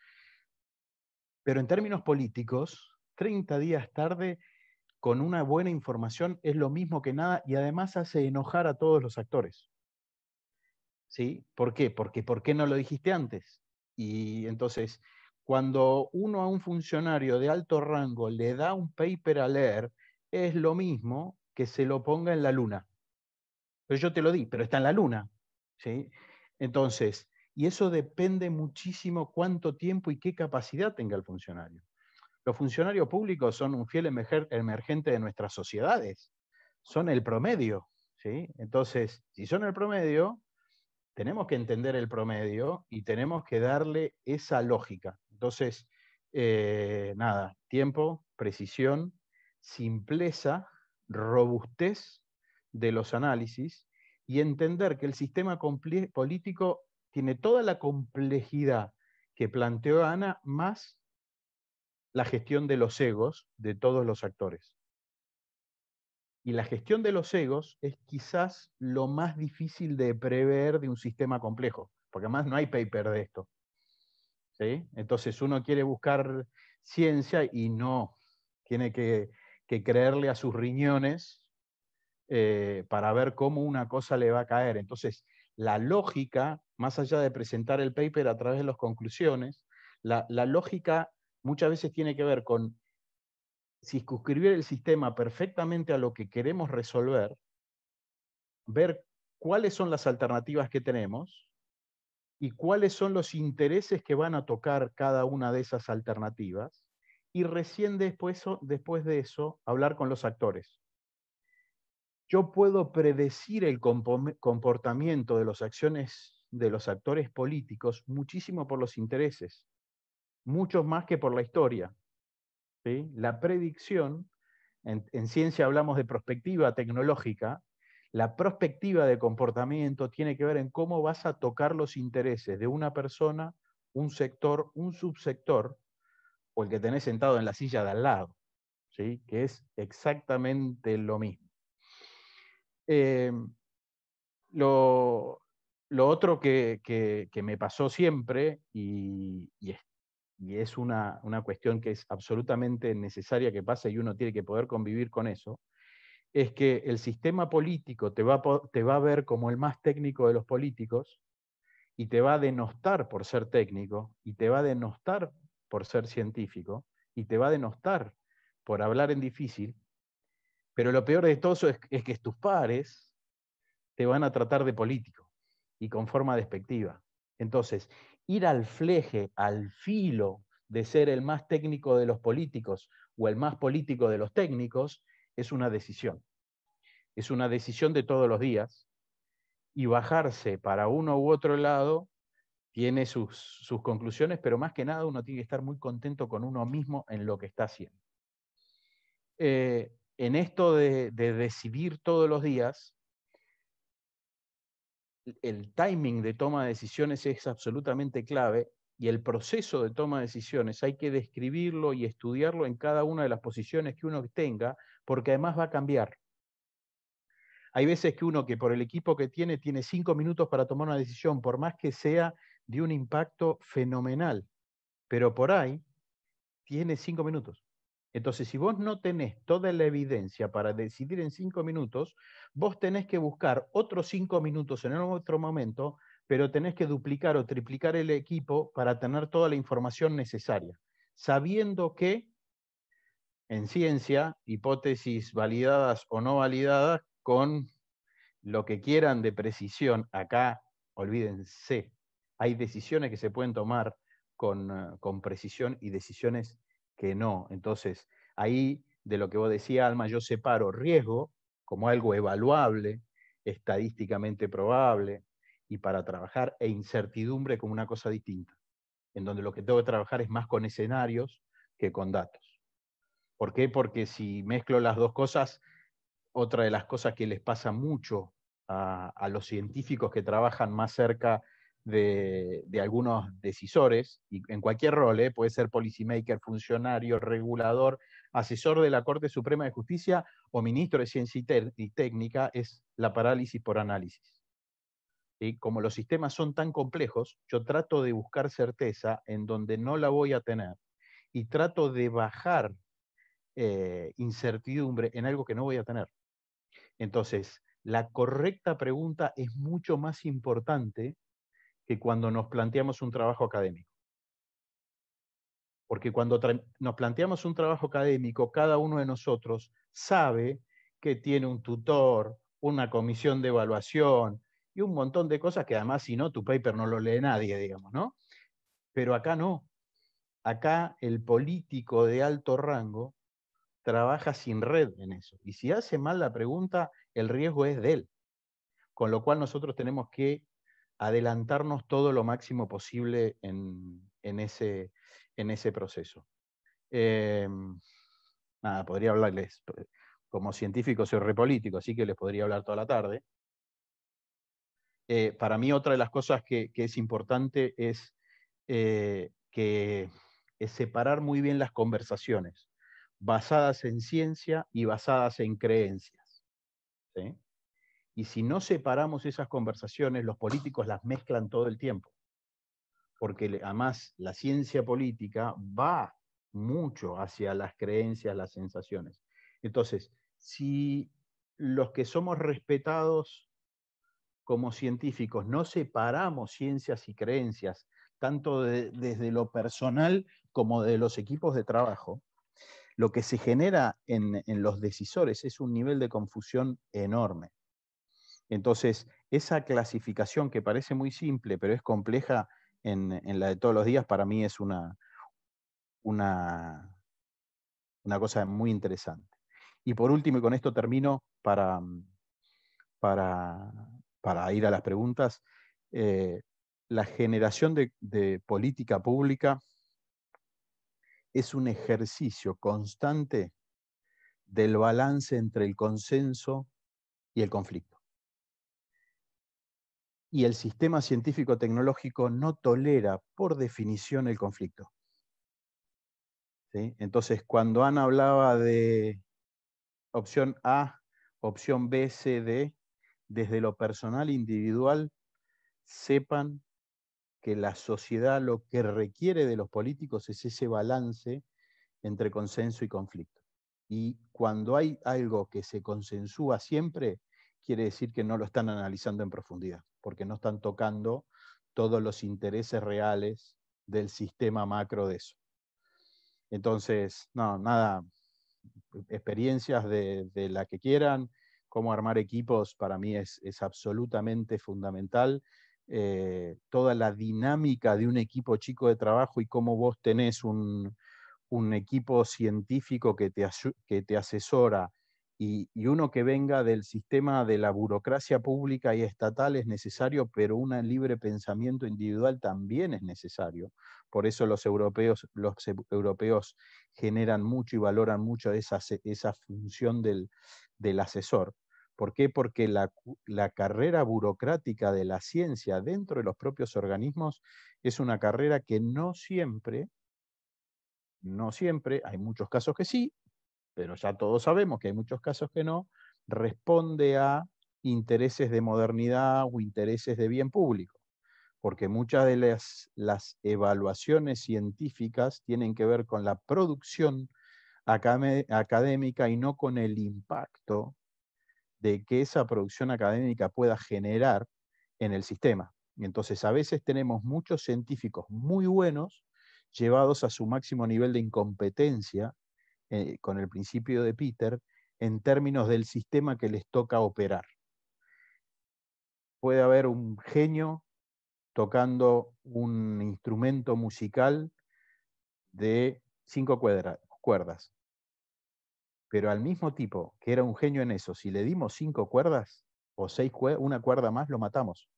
Pero en términos políticos, 30 días tarde, con una buena información, es lo mismo que nada y además hace enojar a todos los actores. ¿Sí? ¿Por qué? Porque ¿por qué no lo dijiste antes? Y entonces, cuando uno a un funcionario de alto rango le da un paper a leer, es lo mismo que se lo ponga en la luna. Pues yo te lo di, pero está en la luna. ¿sí? Entonces, y eso depende muchísimo cuánto tiempo y qué capacidad tenga el funcionario. Los funcionarios públicos son un fiel emergente de nuestras sociedades, son el promedio. ¿sí? Entonces, si son el promedio, tenemos que entender el promedio y tenemos que darle esa lógica. Entonces, eh, nada, tiempo, precisión, simpleza, robustez de los análisis y entender que el sistema político tiene toda la complejidad que planteó Ana, más la gestión de los egos de todos los actores. Y la gestión de los egos es quizás lo más difícil de prever de un sistema complejo, porque además no hay paper de esto. Entonces uno quiere buscar ciencia y no, tiene que creerle a sus riñones eh, para ver cómo una cosa le va a caer. Entonces, la lógica, más allá de presentar el paper a través de las conclusiones, la, lógica muchas veces tiene que ver con circunscribir el sistema perfectamente a lo que queremos resolver, ver cuáles son las alternativas que tenemos y cuáles son los intereses que van a tocar cada una de esas alternativas, y recién después de eso hablar con los actores yo puedo predecir el comportamiento de las acciones de los actores políticos muchísimo por los intereses, muchos más que por la historia. La predicción, en, ciencia hablamos de prospectiva tecnológica, la prospectiva de comportamiento tiene que ver en cómo vas a tocar los intereses de una persona, un sector, un subsector, o el que tenés sentado en la silla de al lado, ¿sí? que es exactamente lo mismo. Eh, lo, otro que, me pasó siempre, y, y es, una, una, cuestión que es absolutamente necesaria que pase y uno tiene que poder convivir con eso, es que el sistema político te va, te va a ver como el más técnico de los políticos y te va a denostar por ser técnico y te va a denostar por ser científico y te va a denostar por hablar en difícil pero lo peor de todo eso es, que tus pares te van a tratar de político y con forma despectiva. Entonces, ir al fleje, al filo de ser el más técnico de los políticos o el más político de los técnicos, es una decisión. Es una decisión de todos los días y bajarse para uno u otro lado tiene sus, conclusiones, pero más que nada uno tiene que estar muy contento con uno mismo en lo que está haciendo. Eh, en esto de, decidir todos los días, el timing de toma de decisiones es absolutamente clave y el proceso de toma de decisiones hay que describirlo y estudiarlo en cada una de las posiciones que uno tenga, porque además va a cambiar. Hay veces que uno que por el equipo que tiene tiene cinco minutos para tomar una decisión, por más que sea de un impacto fenomenal, pero por ahí tiene cinco minutos. Entonces, si vos no tenés toda la evidencia para decidir en cinco minutos, vos tenés que buscar otros cinco minutos en otro momento, pero tenés que duplicar o triplicar el equipo para tener toda la información necesaria, sabiendo que en ciencia, hipótesis validadas o no validadas, con lo que quieran de precisión, acá, olvídense, hay decisiones que se pueden tomar con, eh, con precisión y decisiones que no. Entonces, ahí de lo que vos decías, Alma, yo separo riesgo como algo evaluable, estadísticamente probable, y para trabajar, e incertidumbre como una cosa distinta, en donde lo que tengo que trabajar es más con escenarios que con datos. ¿Por qué? Porque si mezclo las dos cosas, otra de las cosas que les pasa mucho a, a los científicos que trabajan más cerca de, algunos decisores, y en cualquier rol, ¿eh? puede ser policymaker, funcionario, regulador, asesor de la Corte Suprema de Justicia o ministro de Ciencia y, Técnica, es la parálisis por análisis. y Como los sistemas son tan complejos, yo trato de buscar certeza en donde no la voy a tener y trato de bajar eh, incertidumbre en algo que no voy a tener. Entonces, la correcta pregunta es mucho más importante que cuando nos planteamos un trabajo académico. Porque cuando nos planteamos un trabajo académico, cada uno de nosotros sabe que tiene un tutor, una comisión de evaluación y un montón de cosas que además si no, tu paper no lo lee nadie, digamos, ¿no? Pero acá no. Acá el político de alto rango trabaja sin red en eso. Y si hace mal la pregunta, el riesgo es de él. Con lo cual nosotros tenemos que adelantarnos todo lo máximo posible en, ese, en ese, proceso. Eh, nada, podría hablarles, eh, como científico soy repolítico, así que les podría hablar toda la tarde. Eh, para mí otra de las cosas que, es importante es que es separar muy bien las conversaciones basadas en ciencia y basadas en creencias. ¿sí? Y si no separamos esas conversaciones, los políticos las mezclan todo el tiempo. Porque además la ciencia política va mucho hacia las creencias, las sensaciones. Entonces, si los que somos respetados como científicos no separamos ciencias y creencias, tanto desde lo personal como de los equipos de trabajo, lo que se genera en los decisores es un nivel de confusión enorme. Entonces, esa clasificación que parece muy simple, pero es compleja en, la de todos los días, para mí es una, una, cosa muy interesante. Y por último, y con esto termino para, para, ir a las preguntas, eh, la generación de política pública es un ejercicio constante del balance entre el consenso y el conflicto y el sistema científico-tecnológico no tolera, por definición, el conflicto. Entonces, cuando Ana hablaba de opción A, opción B, C, D, desde lo personal individual, sepan que la sociedad lo que requiere de los políticos es ese balance entre consenso y conflicto. Y cuando hay algo que se consensúa siempre, quiere decir que no lo están analizando en profundidad porque no están tocando todos los intereses reales del sistema macro de eso. Entonces, no, nada, experiencias de, de la que quieran, cómo armar equipos para mí es, absolutamente fundamental. Eh, toda la dinámica de un equipo chico de trabajo y cómo vos tenés un, equipo científico que te asesora y, uno que venga del sistema de la burocracia pública y estatal es necesario, pero un libre pensamiento individual también es necesario. Por eso los europeos, los e, europeos generan mucho y valoran mucho esa, función del, asesor. ¿Por qué? Porque la, la carrera burocrática de la ciencia dentro de los propios organismos es una carrera que no siempre, no siempre, hay muchos casos que sí, pero ya todos sabemos que hay muchos casos que no, responde a intereses de modernidad o intereses de bien público, porque muchas de las, evaluaciones científicas tienen que ver con la producción académica y no con el impacto de que esa producción académica pueda generar en el sistema. entonces a veces tenemos muchos científicos muy buenos llevados a su máximo nivel de incompetencia eh, con el principio de Peter, en términos del sistema que les toca operar. Puede haber un genio tocando un instrumento musical de cinco cuerdas, pero al mismo tipo que era un genio en eso, si le dimos cinco cuerdas o seis una cuerda más, lo matamos.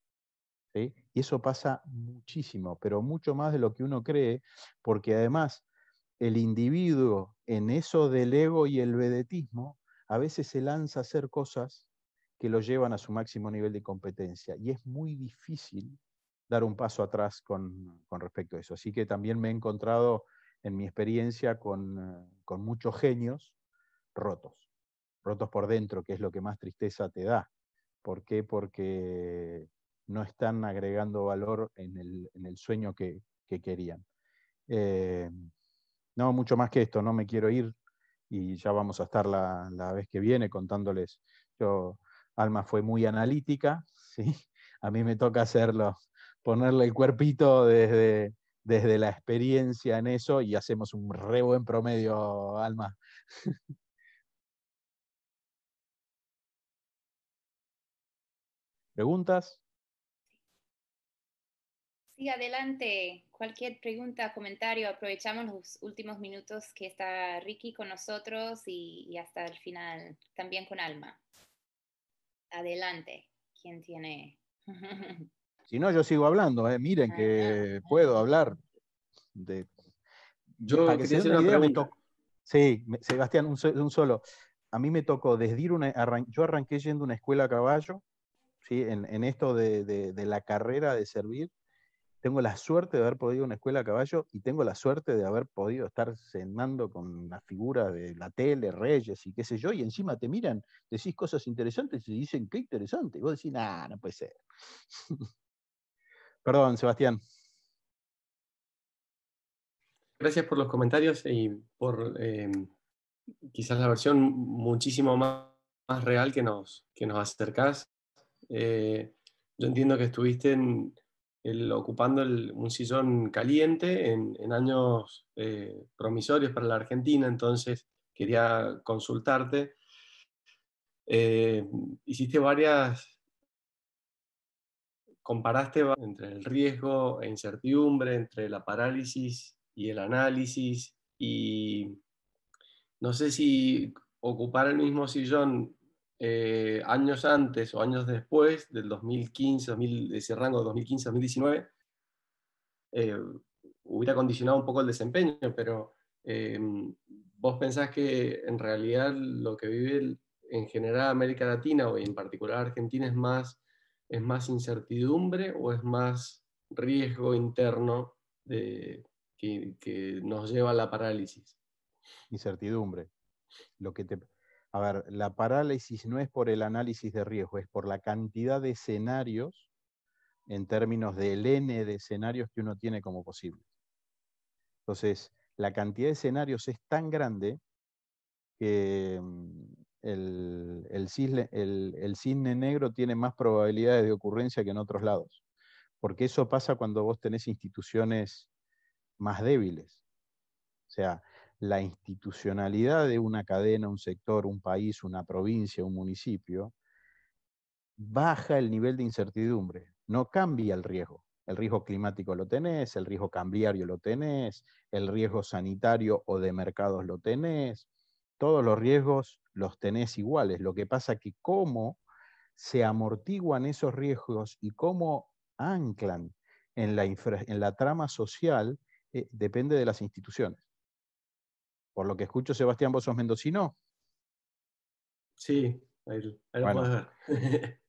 Y eso pasa muchísimo, pero mucho más de lo que uno cree, porque además el individuo en eso del ego y el vedetismo, a veces se lanza a hacer cosas que lo llevan a su máximo nivel de competencia. Y es muy difícil dar un paso atrás con, respecto a eso. Así que también me he encontrado en mi experiencia eh, con, muchos genios rotos, rotos por dentro, que es lo que más tristeza te da. ¿Por qué? Porque no están agregando valor en el, sueño que, querían. Eh, no, mucho más que esto, no me quiero ir y ya vamos a estar la, vez que viene contándoles. Yo, Alma fue muy analítica, [LAUGHS] ¿sí? a mí me toca hacerlo, ponerle el cuerpito desde, desde la experiencia en eso y hacemos un re buen promedio, Alma. [LAUGHS] ¿Preguntas? Sí, adelante. Cualquier pregunta, comentario, aprovechamos los últimos minutos que está Ricky con nosotros y, hasta el final también con Alma. Adelante, ¿quién tiene? [LAUGHS] si no, yo sigo hablando. Eh. Miren ah, que ah, ah. puedo hablar de... Yo Para que quería hacer una, Sí, Sebastián, un, solo. A mí me tocó desdir una... Yo arranqué yendo a una escuela a caballo, ¿sí? en, esto de la carrera de servir tengo la suerte de haber podido una escuela a caballo y tengo la suerte de haber podido estar cenando con la figura de la tele, Reyes y qué sé yo, y encima te miran, decís cosas interesantes y dicen qué interesante, y vos decís, no, no puede ser. [LAUGHS] Perdón, Sebastián. Gracias por los comentarios y por eh, quizás la versión muchísimo más, real que nos, que nos acercás. Eh, yo entiendo que estuviste en, ocupando un sillón caliente en, años eh, promisorios para la Argentina, entonces quería consultarte. Eh, hiciste varias, comparaste entre el riesgo e incertidumbre, entre la parálisis y el análisis, y no sé si ocupar el mismo sillón eh, años antes o años después, del 2015, de ese rango 2015-2019, eh, hubiera condicionado un poco el desempeño, pero eh, vos pensás que en realidad lo que vive en general América Latina o en particular Argentina es más, es más incertidumbre o es más riesgo interno que, que nos lleva a la parálisis. Incertidumbre. Lo que te, a ver, la parálisis no es por el análisis de riesgo, es por la cantidad de escenarios en términos del N de escenarios que uno tiene como posible. Entonces, la cantidad de escenarios es tan grande que mm, el, el, cisne, negro tiene más probabilidades de ocurrencia que en otros lados. Porque eso pasa cuando vos tenés instituciones más débiles. O sea, la institucionalidad de una cadena, un sector, un país, una provincia, un municipio, baja el nivel de incertidumbre, no cambia el riesgo. El riesgo climático lo tenés, el riesgo cambiario lo tenés, el riesgo sanitario o de mercados lo tenés, todos los riesgos los tenés iguales. Lo que pasa es que cómo se amortiguan esos riesgos y cómo anclan en la, trama social eh, depende de las instituciones. Por lo que escucho, Sebastián, vos sos mendocino. Sí, ahí, [LAUGHS]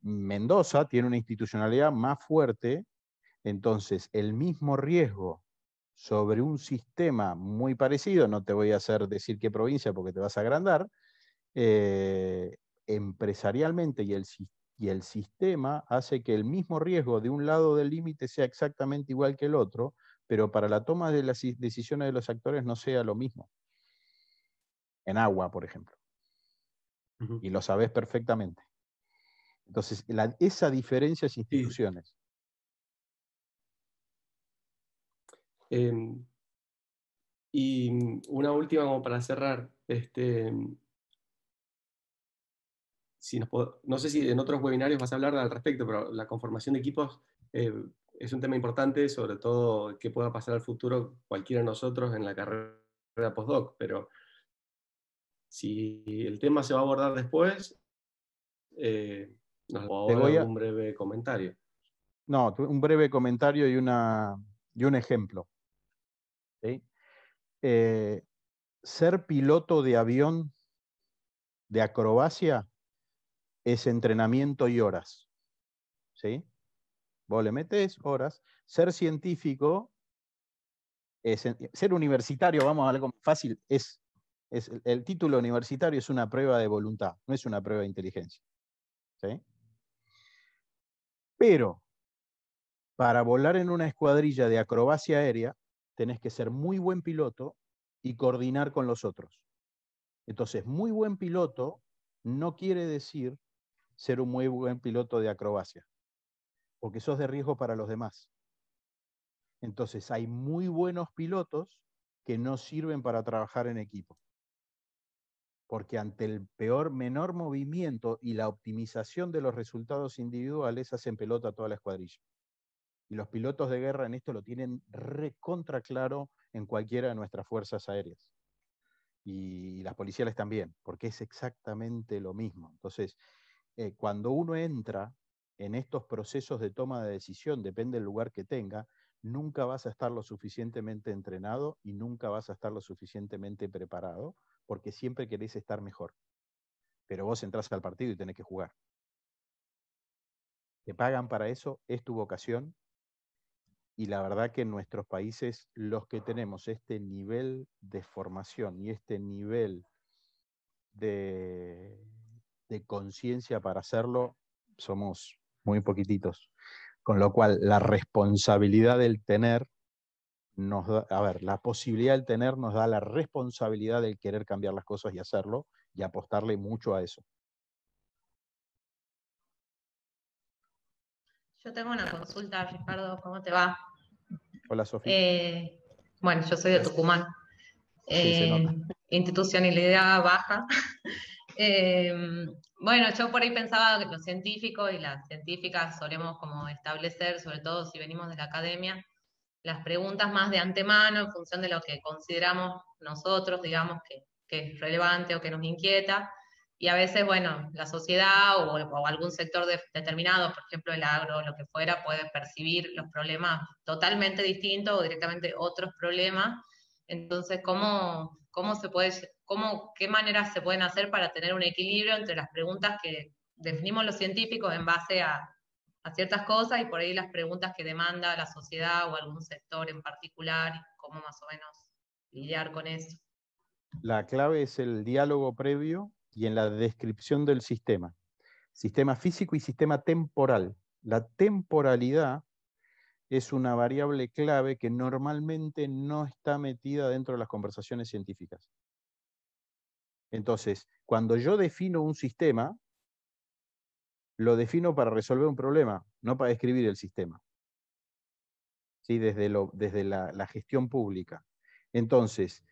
Mendoza tiene una institucionalidad más fuerte, entonces el mismo riesgo sobre un sistema muy parecido, no te voy a hacer decir qué provincia porque te vas a agrandar, eh, empresarialmente y el, y el sistema hace que el mismo riesgo de un lado del límite sea exactamente igual que el otro, pero para la toma de las decisiones de los actores no sea lo mismo. En agua, por ejemplo. Y lo sabes perfectamente. Entonces, esa diferencia es instituciones. Em, y una última como para cerrar. Este, si no sé si en otros webinarios vas a hablar al respecto, pero la conformación de equipos eh, es un tema importante, sobre todo qué pueda pasar al futuro cualquiera de nosotros en la carrera postdoc, pero si el tema se va a abordar después, eh, nos voy a... un breve comentario. No, un breve comentario y, una, y un ejemplo. Eh, ser piloto de avión de acrobacia es entrenamiento y horas. ¿Sí? Vos le horas. Ser científico, ser universitario, vamos a algo fácil, es, el, título universitario es una prueba de voluntad, no es una prueba de inteligencia. Pero para volar en una escuadrilla de acrobacia aérea, tenés que ser muy buen piloto y coordinar con los otros. Entonces, muy buen piloto no quiere decir ser un muy buen piloto de acrobacia porque sos de riesgo para los demás. Entonces, hay muy buenos pilotos que no sirven para trabajar en equipo. Porque ante el peor, menor movimiento y la optimización de los resultados individuales, hacen pelota a toda la escuadrilla. Y los pilotos de guerra en esto lo tienen recontra claro en cualquiera de nuestras fuerzas aéreas. Y las policiales también, porque es exactamente lo mismo. Entonces, eh, cuando uno entra en estos procesos de toma de decisión, depende del lugar que tenga, nunca vas a estar lo suficientemente entrenado y nunca vas a estar lo suficientemente preparado, porque siempre querés estar mejor. Pero vos entras al partido y tenés que jugar. Te pagan para eso, es tu vocación. Y la verdad que en nuestros países, los que tenemos este nivel de formación y este nivel de, de conciencia para hacerlo, somos muy poquititos. Con lo cual, la responsabilidad del tener nos da, a ver, la posibilidad del tener nos da la responsabilidad del querer cambiar las cosas y hacerlo y apostarle mucho a eso. Yo tengo una consulta, Ricardo, ¿cómo te va? Hola, Sofía. Eh, bueno, yo soy de Tucumán. Eh, Institucionalidad baja. [LAUGHS] Em, bueno, yo por ahí pensaba que los científicos y las científicas solemos como establecer, sobre todo si venimos de la academia, las preguntas más de antemano en función de lo que consideramos nosotros, digamos, que, es relevante o que nos inquieta. Y a veces, bueno, la sociedad o, algún sector determinado, por ejemplo el agro o lo que fuera, puede percibir los problemas totalmente distintos o directamente otros problemas. Entonces, ¿cómo cómo se puede, qué maneras se pueden hacer para tener un equilibrio entre las preguntas que definimos los científicos en base a, ciertas cosas y por ahí las preguntas que demanda la sociedad o algún sector en particular, cómo más o menos lidiar con eso. La clave es el diálogo previo y en la descripción del sistema. Sistema físico y sistema temporal. La temporalidad es una variable clave que normalmente no está metida dentro de las conversaciones científicas. Entonces, cuando yo defino un sistema, lo defino para resolver un problema, no para describir el sistema. ¿Sí? Desde, lo, desde la, la gestión pública. Entonces,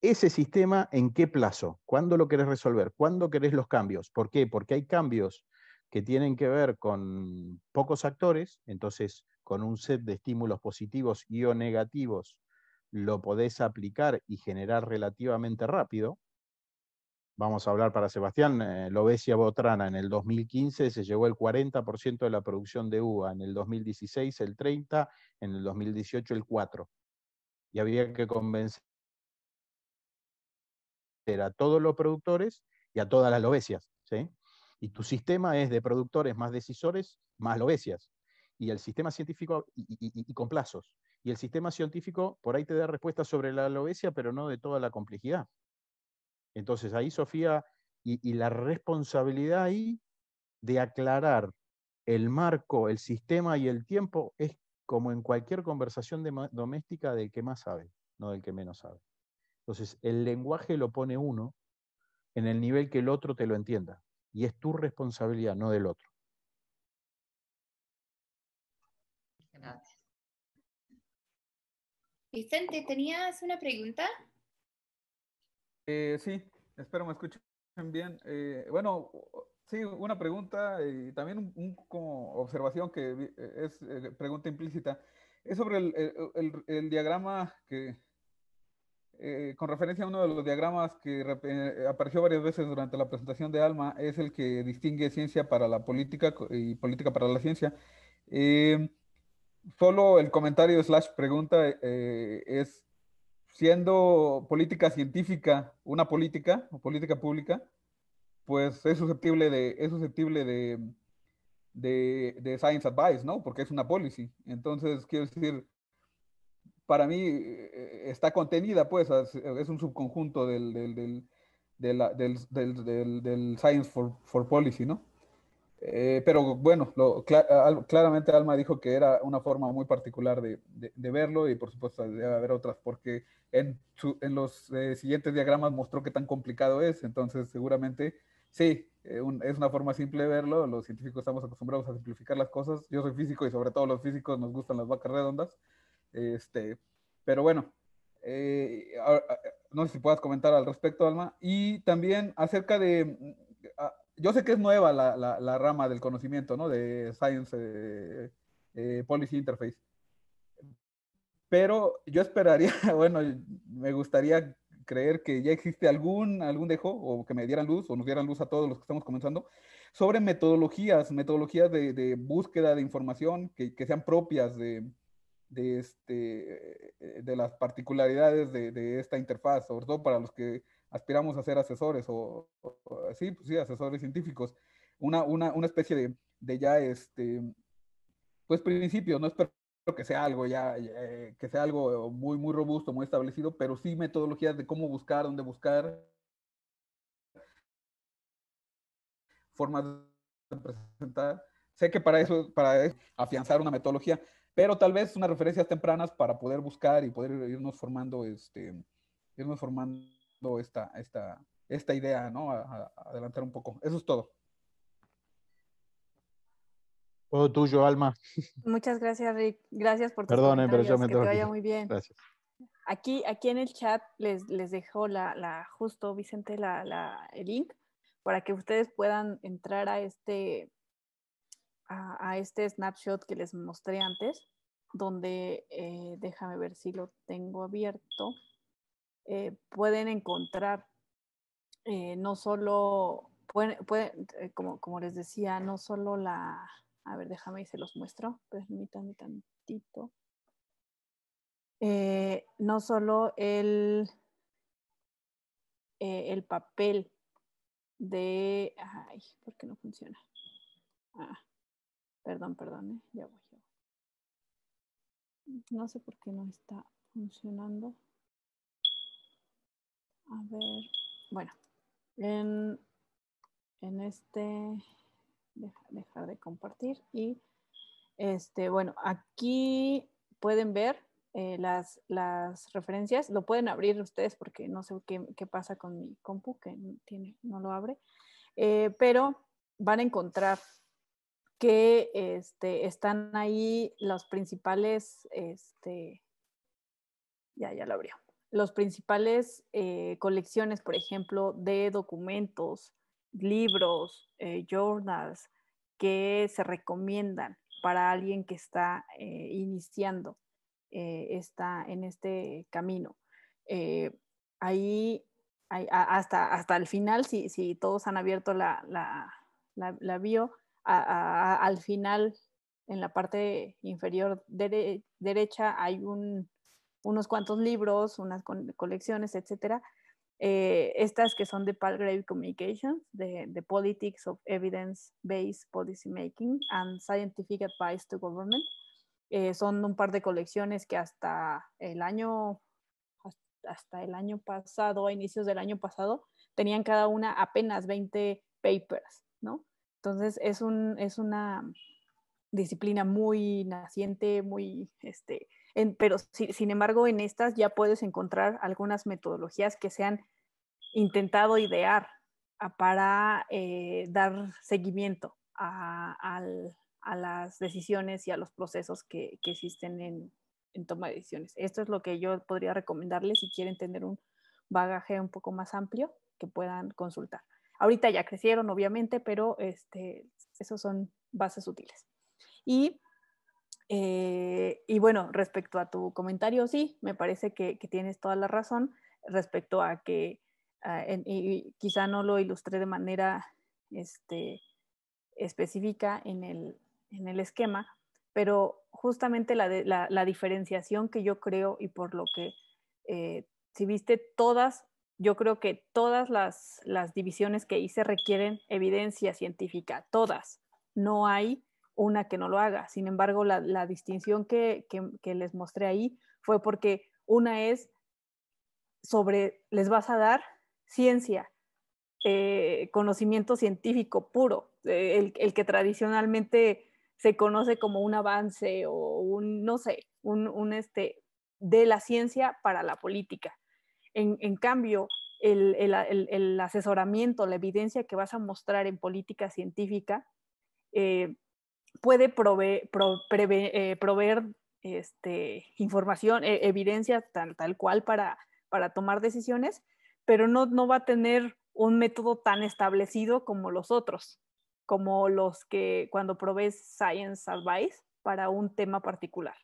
ese sistema en qué plazo, cuándo lo querés resolver, cuándo querés los cambios. ¿Por qué? Porque hay cambios que tienen que ver con pocos actores, entonces con un set de estímulos positivos y o negativos lo podés aplicar y generar relativamente rápido. Vamos a hablar para Sebastián, eh, Lobesia Botrana en el 2015 se llevó el 40% de la producción de uva, en el 2016 el 30%, en el 2018 el 4%. Y había que convencer a todos los productores y a todas las lobesias. Y tu sistema es de productores más decisores, más lobesias y el sistema científico y, con plazos. Y el sistema científico por ahí te da respuestas sobre la alopecia, pero no de toda la complejidad. Entonces ahí, Sofía, y, la responsabilidad ahí de aclarar el marco, el sistema y el tiempo es como en cualquier conversación doméstica del que más sabe, no del que menos sabe. Entonces, el lenguaje lo pone uno en el nivel que el otro te lo entienda. Y es tu responsabilidad, no del otro. Vicente, ¿tenías una pregunta? Eh, sí, espero me escuchen bien. Eh, bueno, sí, una pregunta y también una observación que eh, es eh, pregunta implícita. Es sobre el, diagrama que, con referencia a uno de los diagramas que apareció varias veces durante la presentación de Alma, es el que distingue ciencia para la política y política para la ciencia solo el comentario slash pregunta eh, es, siendo política científica una política o política pública, pues es susceptible de, es susceptible de, de, science advice, ¿no? Porque es una policy. Entonces, quiero decir, para mí eh, está contenida, pues, es un subconjunto del, del Science for, for Policy, ¿no? Eh, pero bueno, claramente Alma dijo que era una forma muy particular de, verlo y por supuesto debe haber otras porque en, en los eh, siguientes diagramas mostró qué tan complicado es, entonces seguramente sí, eh, es una forma simple de verlo, los científicos estamos acostumbrados a simplificar las cosas, yo soy físico y sobre todo los físicos nos gustan las vacas redondas, este, pero bueno, no sé si puedas comentar al respecto Alma, y también acerca de... Mm, yo sé que es nueva la, rama del conocimiento, ¿no? De Science eh, eh, Policy Interface. Pero yo esperaría, [LAUGHS] bueno, me gustaría creer que ya existe algún, algún dejo o que me dieran luz o nos dieran luz a todos los que estamos comenzando sobre metodologías, metodologías de, búsqueda de información que, sean propias de, este, de las particularidades de, de, esta interfaz, sobre todo para los que aspiramos a ser asesores o, sí, pues sí, asesores científicos. Una, una, una especie de, de, ya, este, pues principio, no espero que sea algo ya, eh, que sea algo muy, muy robusto, muy establecido, pero sí metodologías de cómo buscar, dónde buscar, formas de presentar. Sé que para eso, para afianzar una metodología, pero tal vez unas referencias tempranas para poder buscar y poder irnos formando, este, irnos formando esta, esta, esta idea, ¿no? adelantar un poco. Eso es todo. Todo tuyo, Alma. Muchas gracias, Rick. Gracias por Perdón, eh, pero yo me Que vaya muy bien. Gracias. Aquí, aquí en el chat les, les dejo la, la justo, Vicente, la, la, el link para que ustedes puedan entrar a este, a, este snapshot que les mostré antes, donde eh, déjame ver si lo tengo abierto. Eh, pueden encontrar eh, no solo, eh, como, como les decía, no solo la, a ver, déjame y se los muestro, permítanme tantito. no solo el, el papel de... Ay, ¿por qué no funciona? Ah, perdón, perdón, No sé por qué no está funcionando. A ver, bueno, en, este, dejar de compartir y, este, bueno, aquí pueden ver eh, las, referencias, lo pueden abrir ustedes porque no sé qué, pasa con mi compu, que no lo abre, eh, pero van a encontrar que este, están ahí los principales, este, ya, ya lo abrió los principales eh, colecciones, por ejemplo, de documentos, libros, eh, journals que se recomiendan para alguien que está eh, iniciando está en este camino. ahí hasta, hasta el final, si, si todos han abierto la, la, bio, al final, en la parte inferior derecha, hay un unos cuantos libros, unas colecciones, etcétera. Eh, estas que son de Palgrave Communications, de, Politics of Evidence-Based Policymaking and Scientific Advice to Government. Eh, son un par de colecciones que hasta el año hasta el año pasado, a inicios del año pasado, tenían cada una apenas 20 papers, ¿no? Entonces es, un, es una disciplina muy naciente, muy, este, pero sin embargo, en estas ya puedes encontrar algunas metodologías que se han intentado idear para eh, dar seguimiento a, las decisiones y a los procesos que, existen en, toma de decisiones. Esto es lo que yo podría recomendarles si quieren tener un bagaje un poco más amplio que puedan consultar. Ahorita ya crecieron, obviamente, pero este, esos son bases útiles. Y eh, y bueno, respecto a tu comentario, sí, me parece que, tienes toda la razón respecto a que ah, y quizá no lo ilustré de manera este, específica en el, esquema, pero justamente la, diferenciación que yo creo y por lo que, eh, si viste todas, yo creo que todas las, las divisiones que hice requieren evidencia científica, todas. No hay una que no lo haga. Sin embargo, la, distinción que, les mostré ahí fue porque una es sobre, les vas a dar ciencia, eh, conocimiento científico puro, eh, el, que tradicionalmente se conoce como un avance o un, no sé, un, este, de la ciencia para la política. En, cambio, el, asesoramiento, la evidencia que vas a mostrar en política científica, eh, puede proveer, eh, proveer este, información, e-, evidencia tal, tal cual para, tomar decisiones, pero no, no va a tener un método tan establecido como los otros, como los que cuando provees Science Advice para un tema particular.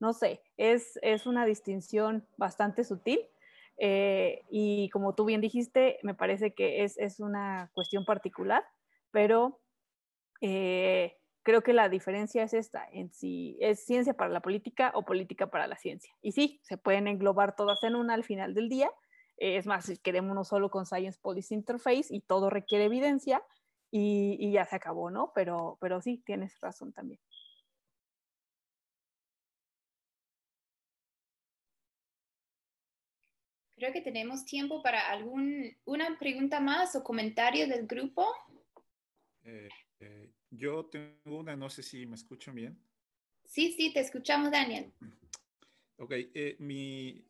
No sé, es, una distinción bastante sutil eh, y como tú bien dijiste, me parece que es, es una cuestión particular, pero eh, creo que la diferencia es esta, en si es ciencia para la política o política para la ciencia. Y sí, se pueden englobar todas en una al final del día. Eh, es más, si uno solo con Science Policy Interface y todo requiere evidencia y, ya se acabó, ¿no? Pero, pero sí, tienes razón también. Creo que tenemos tiempo para alguna pregunta más o comentario del grupo. Eh, yo tengo una, no sé si me escuchan bien. Sí, sí, te escuchamos, Daniel. Ok, eh, mi,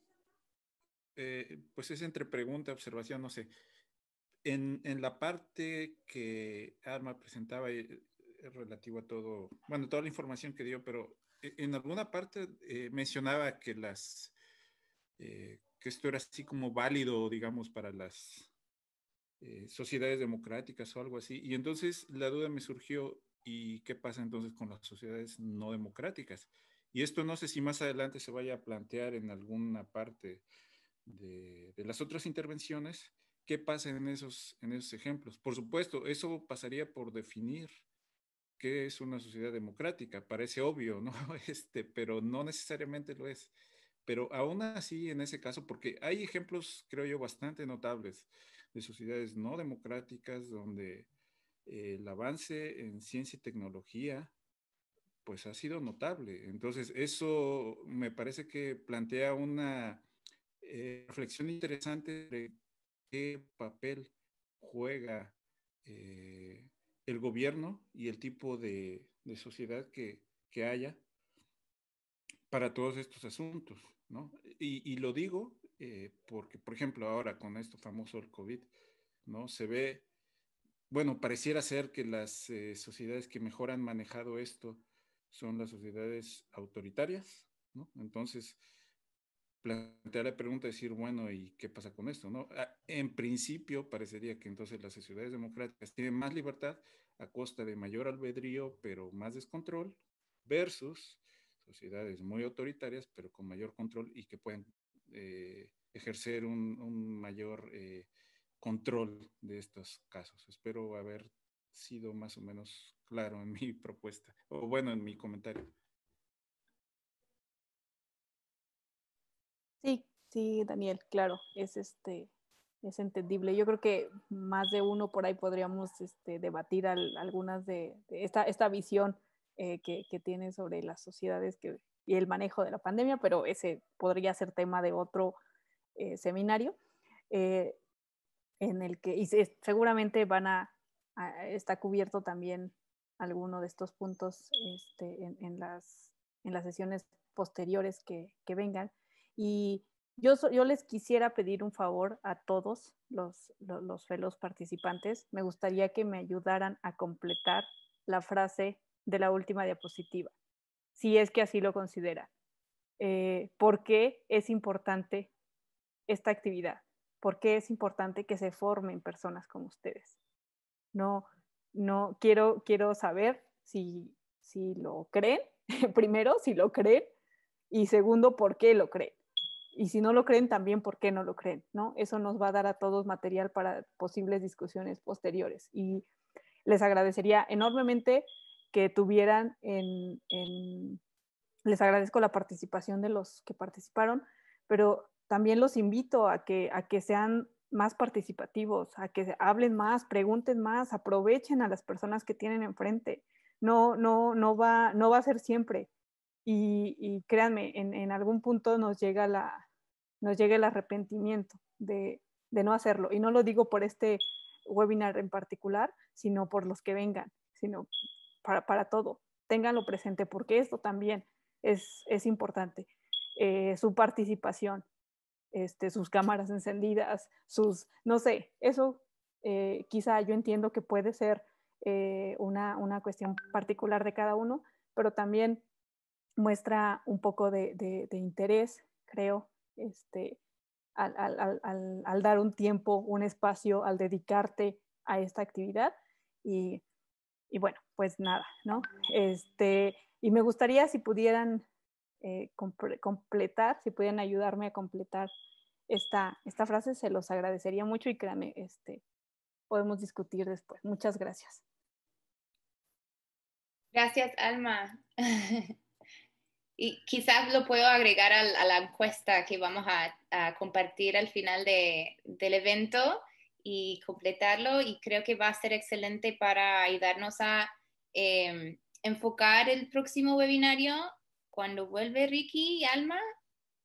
eh, pues es entre pregunta, observación, no sé. En, en la parte que Arma presentaba eh, relativo a todo, bueno, toda la información que dio, pero e, en alguna parte mencionaba que las, que esto era así como válido, digamos, para las eh, sociedades democráticas o algo así. Y entonces la duda me surgió, ¿y qué pasa entonces con las sociedades no democráticas? Y esto no sé si más adelante se vaya a plantear en alguna parte de, de las otras intervenciones, qué pasa en esos, en esos ejemplos. Por supuesto, eso pasaría por definir qué es una sociedad democrática. Parece obvio, ¿no? [LAUGHS] Este, pero no necesariamente lo es. Pero aún así, en ese caso, porque hay ejemplos, creo yo, bastante notables de sociedades no democráticas donde eh, el avance en ciencia y tecnología pues ha sido notable. Entonces, eso me parece que plantea una eh, reflexión interesante de qué papel juega eh, el gobierno y el tipo de, sociedad que, haya para todos estos asuntos. Y, y, lo digo eh, porque, por ejemplo, ahora con esto famoso el COVID, ¿no? Se ve, bueno, pareciera ser que las eh, sociedades que mejor han manejado esto son las sociedades autoritarias, ¿no? Entonces, plantear la pregunta, decir, bueno, ¿y qué pasa con esto? ¿no? Ah, en principio, parecería que entonces las sociedades democráticas tienen más libertad a costa de mayor albedrío, pero más descontrol, versus sociedades muy autoritarias, pero con mayor control y que pueden eh, ejercer un, mayor eh, control de estos casos. Espero haber sido más o menos claro en [LAUGHS] mi propuesta, o bueno, en mi comentario. Sí, sí, Daniel, claro, es este, es entendible. Yo creo que más de uno por ahí podríamos este, debatir algunas de, esta, esta visión eh, que, que, tiene sobre las sociedades que, y el manejo de la pandemia, pero ese podría ser tema de otro eh, seminario, eh, en el que seguramente van a, está cubierto también alguno de estos puntos este, en, las, en las sesiones posteriores que, vengan. Y yo, yo, les quisiera pedir un favor a todos los, los, los, felos participantes. Me gustaría que me ayudaran a completar la frase de la última diapositiva si es que así lo considera. Eh, ¿Por qué es importante esta actividad? ¿Por qué es importante que se formen personas como ustedes? No, no quiero, quiero saber si, lo creen, [LAUGHS] primero, si lo creen, y segundo, por qué lo creen. Y si no lo creen, también por qué no lo creen, ¿no? Eso nos va a dar a todos material para posibles discusiones posteriores. Y les agradecería enormemente que tuvieran en, Les agradezco la participación de los que participaron, pero también los invito a que, a que sean más participativos, a que hablen más, pregunten más, aprovechen a las personas que tienen enfrente. No, no, no, va, no va a ser siempre. Y, créanme, en, algún punto nos llega, la, nos llega el arrepentimiento de, de no hacerlo. Y no lo digo por este webinar en particular, sino por los que vengan, sino para, para todo. Ténganlo presente porque esto también es, importante. Eh, su participación, este, sus cámaras encendidas, sus, no sé, eso eh, quizá yo entiendo que puede ser eh, una, cuestión particular de cada uno, pero también muestra un poco de, interés, creo, este, al, al, dar un tiempo, un espacio, al dedicarte a esta actividad. Y y bueno, pues nada, ¿no? Este, y me gustaría si pudieran eh, completar, si pudieran ayudarme a completar esta, esta frase, se los agradecería mucho y créame este, podemos discutir después. Muchas gracias. Gracias, Alma. [LAUGHS] y quizás lo puedo agregar a, la encuesta que vamos a, a compartir al final del evento y completarlo y creo que va a ser excelente para ayudarnos a em, enfocar el próximo webinario cuando vuelve Ricky y Alma,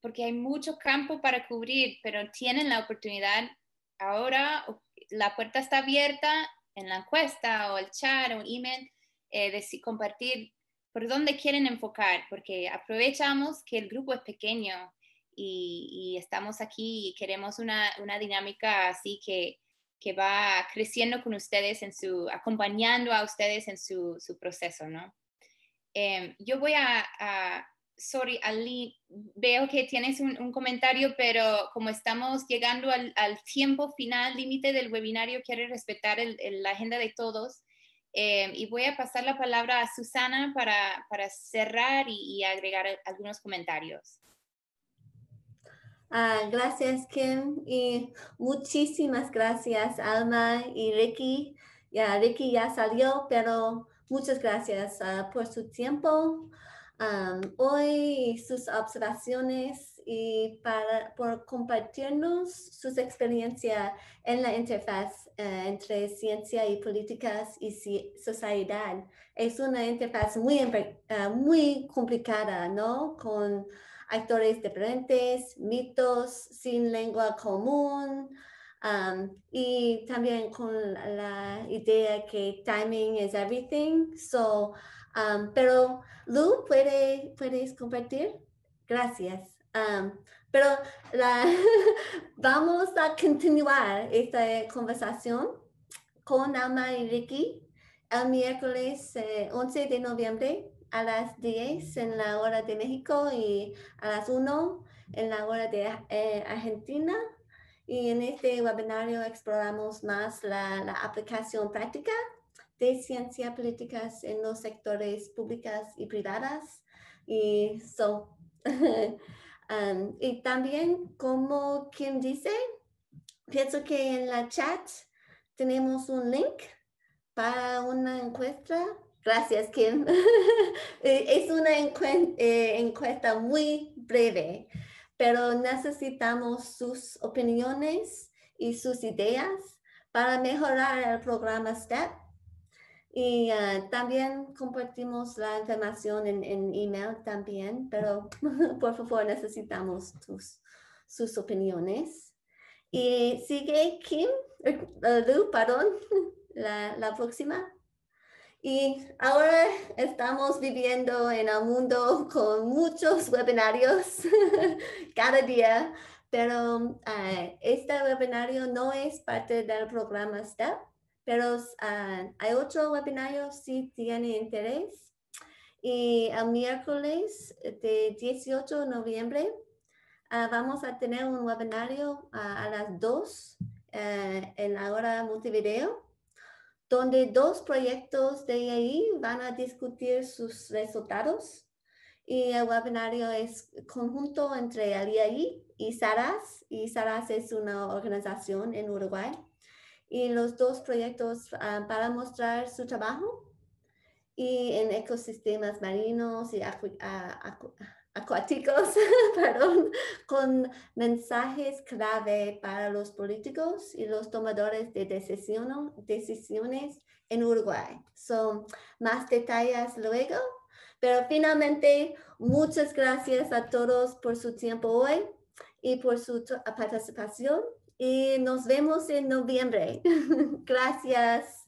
porque hay mucho campo para cubrir, pero tienen la oportunidad ahora, la puerta está abierta en la encuesta o el chat o email, eh, de compartir por dónde quieren enfocar, porque aprovechamos que el grupo es pequeño y, estamos aquí y queremos una dinámica así que, que va creciendo con ustedes en su, acompañando a ustedes en su, su proceso, ¿no? Em, yo voy a, sorry, Ali, veo que tienes un, comentario, pero como estamos llegando al, al tiempo final, límite del webinario, quiero respetar la agenda de todos. Em, y voy a pasar la palabra a Susana para, para cerrar y agregar algunos comentarios. Ah, gracias, Kim. Y muchísimas gracias, Alma y Ricky. Ya, Ricky ya salió, pero muchas gracias ah, por su tiempo hoy hoy, sus observaciones y para, por compartirnos sus experiencias en la interfaz eh, entre ciencia y políticas y sociedad. Es una interfaz muy, ah, muy complicada, ¿no? Con actores diferentes, mitos sin lengua común um, y también con la idea que timing is everything. So, um, pero Lu, ¿puede, ¿puedes compartir? Gracias. Um, pero [LAUGHS] vamos a continuar esta conversación con Alma y Ricky el miércoles 11 eh, de noviembre a las 10 en la hora de México y a las 1 en la hora de eh, Argentina. Y en este webinario exploramos más la, aplicación práctica de ciencias políticas en los sectores públicas y privadas. Y, [LAUGHS] um, y también, como quien dice, pienso que en la chat tenemos un link para una encuesta Gracias, Kim. [LAUGHS] Eh, es una eh, encuesta muy breve, pero necesitamos sus opiniones y sus ideas para mejorar el programa STEP. Y ah, también compartimos la información en, email también, pero [LAUGHS] por favor necesitamos tus, sus opiniones. Y sigue Kim, uh, perdón, [LAUGHS] la, la próxima. Y ahora estamos viviendo en el mundo con muchos webinarios [LAUGHS] cada día, pero eh, este webinario no es parte del programa STEP, pero eh, hay otro webinario si tiene interés. Y el miércoles de 18 de noviembre eh, vamos a tener un webinario a las 2 en la hora multivideo donde dos proyectos de ahí van a discutir sus resultados y el webinario es conjunto entre el IAI y SARAS, y SARAS es una organización en Uruguay, y los dos proyectos ah, para mostrar su trabajo en ecosistemas marinos y ah, acuáticos, [LAUGHS] perdón, con mensajes clave para los políticos y los tomadores de decisiones en Uruguay. Son más detalles luego, pero finalmente muchas gracias a todos por su tiempo hoy y por su participación y nos vemos en noviembre. [LAUGHS] gracias.